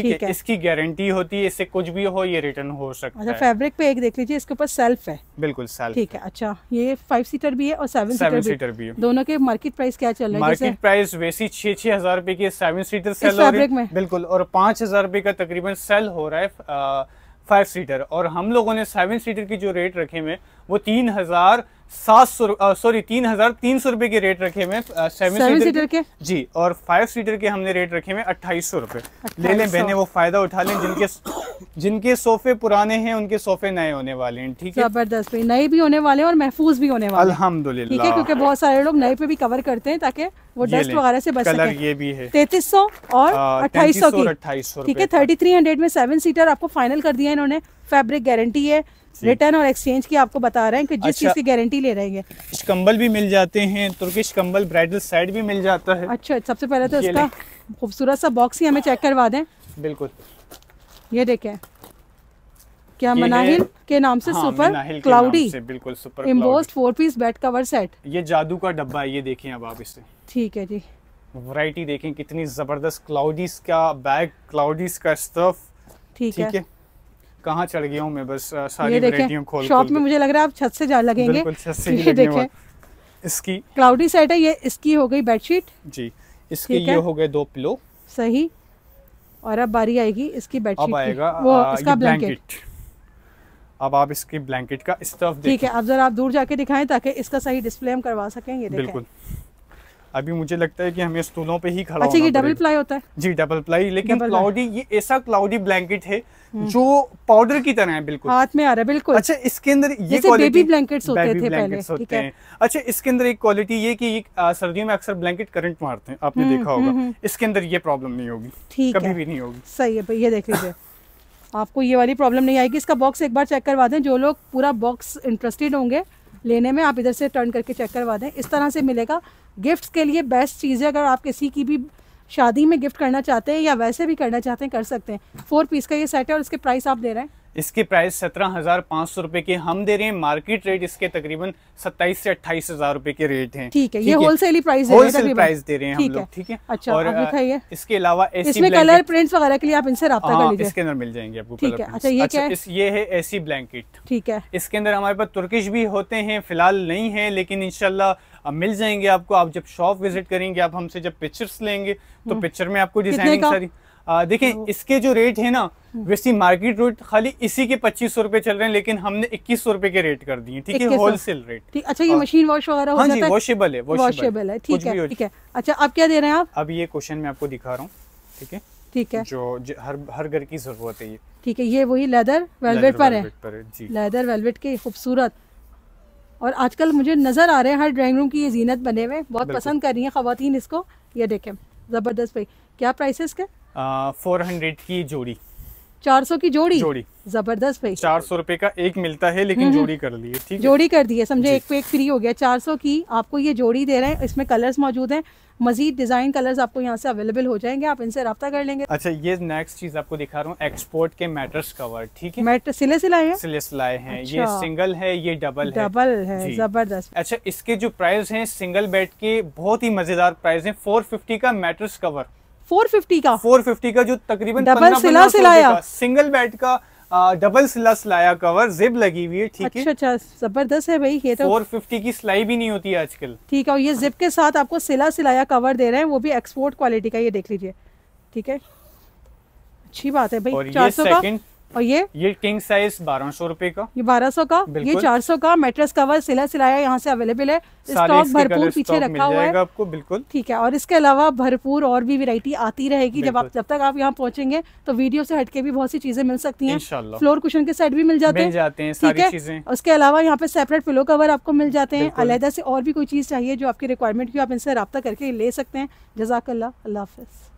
ठीक है, इसकी गारंटी होती है इससे कुछ भी हो ये रिटर्न हो सकता अच्छा, है फैब्रिक पे एक देख लीजिए इसके ऊपर सेल्फ है बिल्कुल सेल्फ ठीक है अच्छा ये फाइव सीटर भी है और सेवन सीटर, सीटर भी है दोनों के मार्केट प्राइस क्या चल रहा है मार्केट प्राइस वैसी छह छह हजार रूपए की सेवन सीटर सेल हो रही है बिल्कुल और पांच हजार रूपए का तकरीबन सेल हो रहा है फाइव सीटर और हम लोगों ने सेवन सीटर की जो रेट रखे हुए वो तीन हजार सात सौ सॉरी तीन हजार तीन सौ रुपए के रेट रखे हुए सेवन सीटर, के जी और फाइव सीटर के हमने रेट रखे हुए अट्ठाईस सौ रुपए ले लें बहने वो फायदा उठा लें जिनके जिनके सोफे पुराने हैं उनके सोफे नए होने वाले हैं ठीक है जबरदस्त नए भी होने वाले हैं और महफूज भी होने वाले अलहमदुल्ला ठीक है क्योंकि बहुत सारे लोग नए पे भी कवर करते हैं ताकि वो डस्ट वगैरह से बच कलर ये भी है तैतीस सौ और अट्ठाईस सौ की ठीक है थर्टी थ्री हंड्रेड में सेवन सीटर आपको फाइनल कर दिया इन्होंने फैब्रिक गारंटी है रिटर्न और एक्सचेंज की आपको बता रहे हैं कि जिस अच्छा, चीज़ की गारंटी ले रहे हैं कंबल भी मिल जाते हैं तुर्किश कंबल ब्राइडल सेट भी मिल जाता है अच्छा सबसे पहले तो इसका खूबसूरत सा बॉक्स ही हमें चेक करवा दें बिल्कुल ये देखें क्या मनाहिल के नाम से हाँ, सुपर क्लाउडी बिल्कुल super embossed four piece bed cover set ये जादू का डब्बा है ये देखें अब आप इसे ठीक है जी वैरायटी देखें कितनी जबरदस्त क्लाउडीज का बैग क्लाउडीज का स्टफ ठीक है कहाँ चढ़ गया हूँ मैं बस सारी वैरायटियों खोल शॉप में मुझे लग रहा है आप छत से जा लगेंगे छत से ये देखें इसकी क्लाउडी सेट है ये इसकी हो गई बेडशीट जी इसकी ये हो गए दो पिलो सही और अब बारी आएगी इसकी बेडशीट अब आएगा वो आ, इसका ब्लैंकेट अब आप इसकी ब्लैंकेट का स्टफ ठीक है अब जरा आप दूर जाके दिखाएं ताकि इसका सही डिस्प्ले हम करवा सकें ये देखें बिल्कुल अभी मुझे लगता है कि हमें स्टूलों पे ही खड़ा अच्छा ये डबल प्लाई होता है जी डबल प्लाई लेकिन क्लाउडी ये ऐसा क्लाउडी ब्लैंकेट है हम्म। जो पाउडर की तरह है बिल्कुल हाथ में आ रहा है बिल्कुल अच्छा इसके अंदर ये बेबी ब्लैंकेट होते थे पहले ठीक है अच्छा इसके अंदर एक क्वालिटी ये की सर्दियों में अक्सर ब्लैंकेट करंट मारते हैं आपने हम्म, देखा होगा हम्म, इसके अंदर ये प्रॉब्लम नहीं होगी कभी भी नहीं होगी सही है ये देख लीजिए आपको ये वाली प्रॉब्लम नहीं आएगी इसका बॉक्स एक बार चेक करवा दें जो लोग पूरा बॉक्स इंटरेस्टेड होंगे लेने में आप इधर से टर्न करके चेक करवा दें इस तरह से मिलेगा गिफ्ट्स के लिए बेस्ट चीज़ है अगर आप किसी की भी शादी में गिफ्ट करना चाहते हैं या वैसे भी करना चाहते हैं कर सकते हैं फोर पीस का ये सेट है और इसके प्राइस आप दे रहे हैं इसकी प्राइस सत्रह हज़ार पाँच सौ रूपए की हम दे रहे हैं मार्केट रेट इसके तकरीबन सत्ताईस से अट्ठाईस हजार रुपए के रेट हैं ठीक है ये होलसेल प्राइस होलसेल प्राइस दे रहे हैं हम लोग ठीक है अच्छा और दिखाइए इसके अलावा इसमें कलर प्रिंट्स वगैरह के लिए आप इनसे रहा इसके अंदर मिल जाएंगे आपको ठीक है अच्छा ये अच्छा, क्या है ये है एसी ब्लैंकेट ठीक है इसके अंदर हमारे पास तुर्किश भी होते हैं फिलहाल नहीं है लेकिन इनशाला मिल जाएंगे आपको आप जब शॉप विजिट करेंगे आप हमसे जब पिक्चर्स लेंगे तो पिक्चर हम्म। में आपको डिजाइनिंग सारी देखिए तो- इसके जो रेट है ना हम्म। वैसे मार्केट रेट खाली इसी के पच्चीस सौ रूपए चल रहे हैं लेकिन हमने इक्कीस सौ रूपए के रेट कर दिए ठीक है होलसेल रेट अच्छा ये मशीन वॉश वगैरह हाँ जी वॉशेबल है वॉशेबल है ठीक है ठीक है अच्छा आप क्या दे रहे हैं आप अब ये क्वेश्चन मैं आपको दिखा रहा हूँ ठीक है ठीक है जो, हर हर घर की जरूरत है ये ठीक है ये वही लेदर वेलवेट पर है लेदर वेलवेट के खूबसूरत और आजकल मुझे नज़र आ रहे हैं हर ड्राइंग रूम की ये जीनत बने हुए बहुत पसंद कर रही हैं खातन इसको ये देखें ज़बरदस्त भाई क्या प्राइसेस के फोर हंड्रेड की जोड़ी चार सौ की जोड़ी जोड़ी जबरदस्त भाई चार सौ रूपये का एक मिलता है लेकिन हम्म, हम्म। जोड़ी कर ली है जोड़ी कर दी है समझे एक पे एक फ्री हो गया चार सौ की आपको ये जोड़ी दे रहे हैं इसमें कलर्स मौजूद हैं मजीद डिज़ाइन कलर्स आपको यहाँ से अवेलेबल हो जाएंगे आप इनसे रब्ता कर लेंगे अच्छा ये नेक्स्ट चीज़ आपको दिखा रहा हूँ एक्सपोर्ट के मैटर्स कवर ठीक है मैटर सिले सिलाए हैं सिले सिलाए हैं ये सिंगल अच्छा। है ये डबल डबल है, जबरदस्त अच्छा इसके जो प्राइस है सिंगल बेड के बहुत ही मज़ेदार प्राइस है फोर का मैटर्स कवर 450 का 450 का जो तकरीबन डबल सिला सिलाया सिंगल बेड का डबल सिला सिलाया कवर जिप लगी हुई है ठीक है अच्छा अच्छा जबरदस्त है भाई ये तो फोर फिफ्टी की सिलाई भी नहीं होती है आजकल ठीक है और ये जिप के साथ आपको सिला सिलाया कवर दे रहे हैं वो भी एक्सपोर्ट क्वालिटी का ये देख लीजिए ठीक है अच्छी बात है भाई चार सौ का और ये ये किंग साइज बारह सौ रूपये का ये बारह सौ का ये चार सौ का मेट्रेस कवर सिला सिलाया यहाँ से अवेलेबल है स्टॉक भरपूर पीछे रखा हुआ है आपको बिल्कुल ठीक है और इसके अलावा भरपूर और भी वेरायटी आती रहेगी जब आप जब तक आप यहाँ पहुँचेंगे तो वीडियो से हटके भी बहुत सी चीजें मिल सकती है फ्लोर कुशन के सेट भी मिल जाते हैं ठीक है उसके अलावा यहाँ पे सेपरेट पिलो कवर आपको मिल जाते हैं अलहदा से और भी कोई चीज चाहिए जो आपकी रिक्वायरमेंट की आप इनसे रब्ता करके ले सकते हैं जजाकल्ला अल्लाह हाफिज़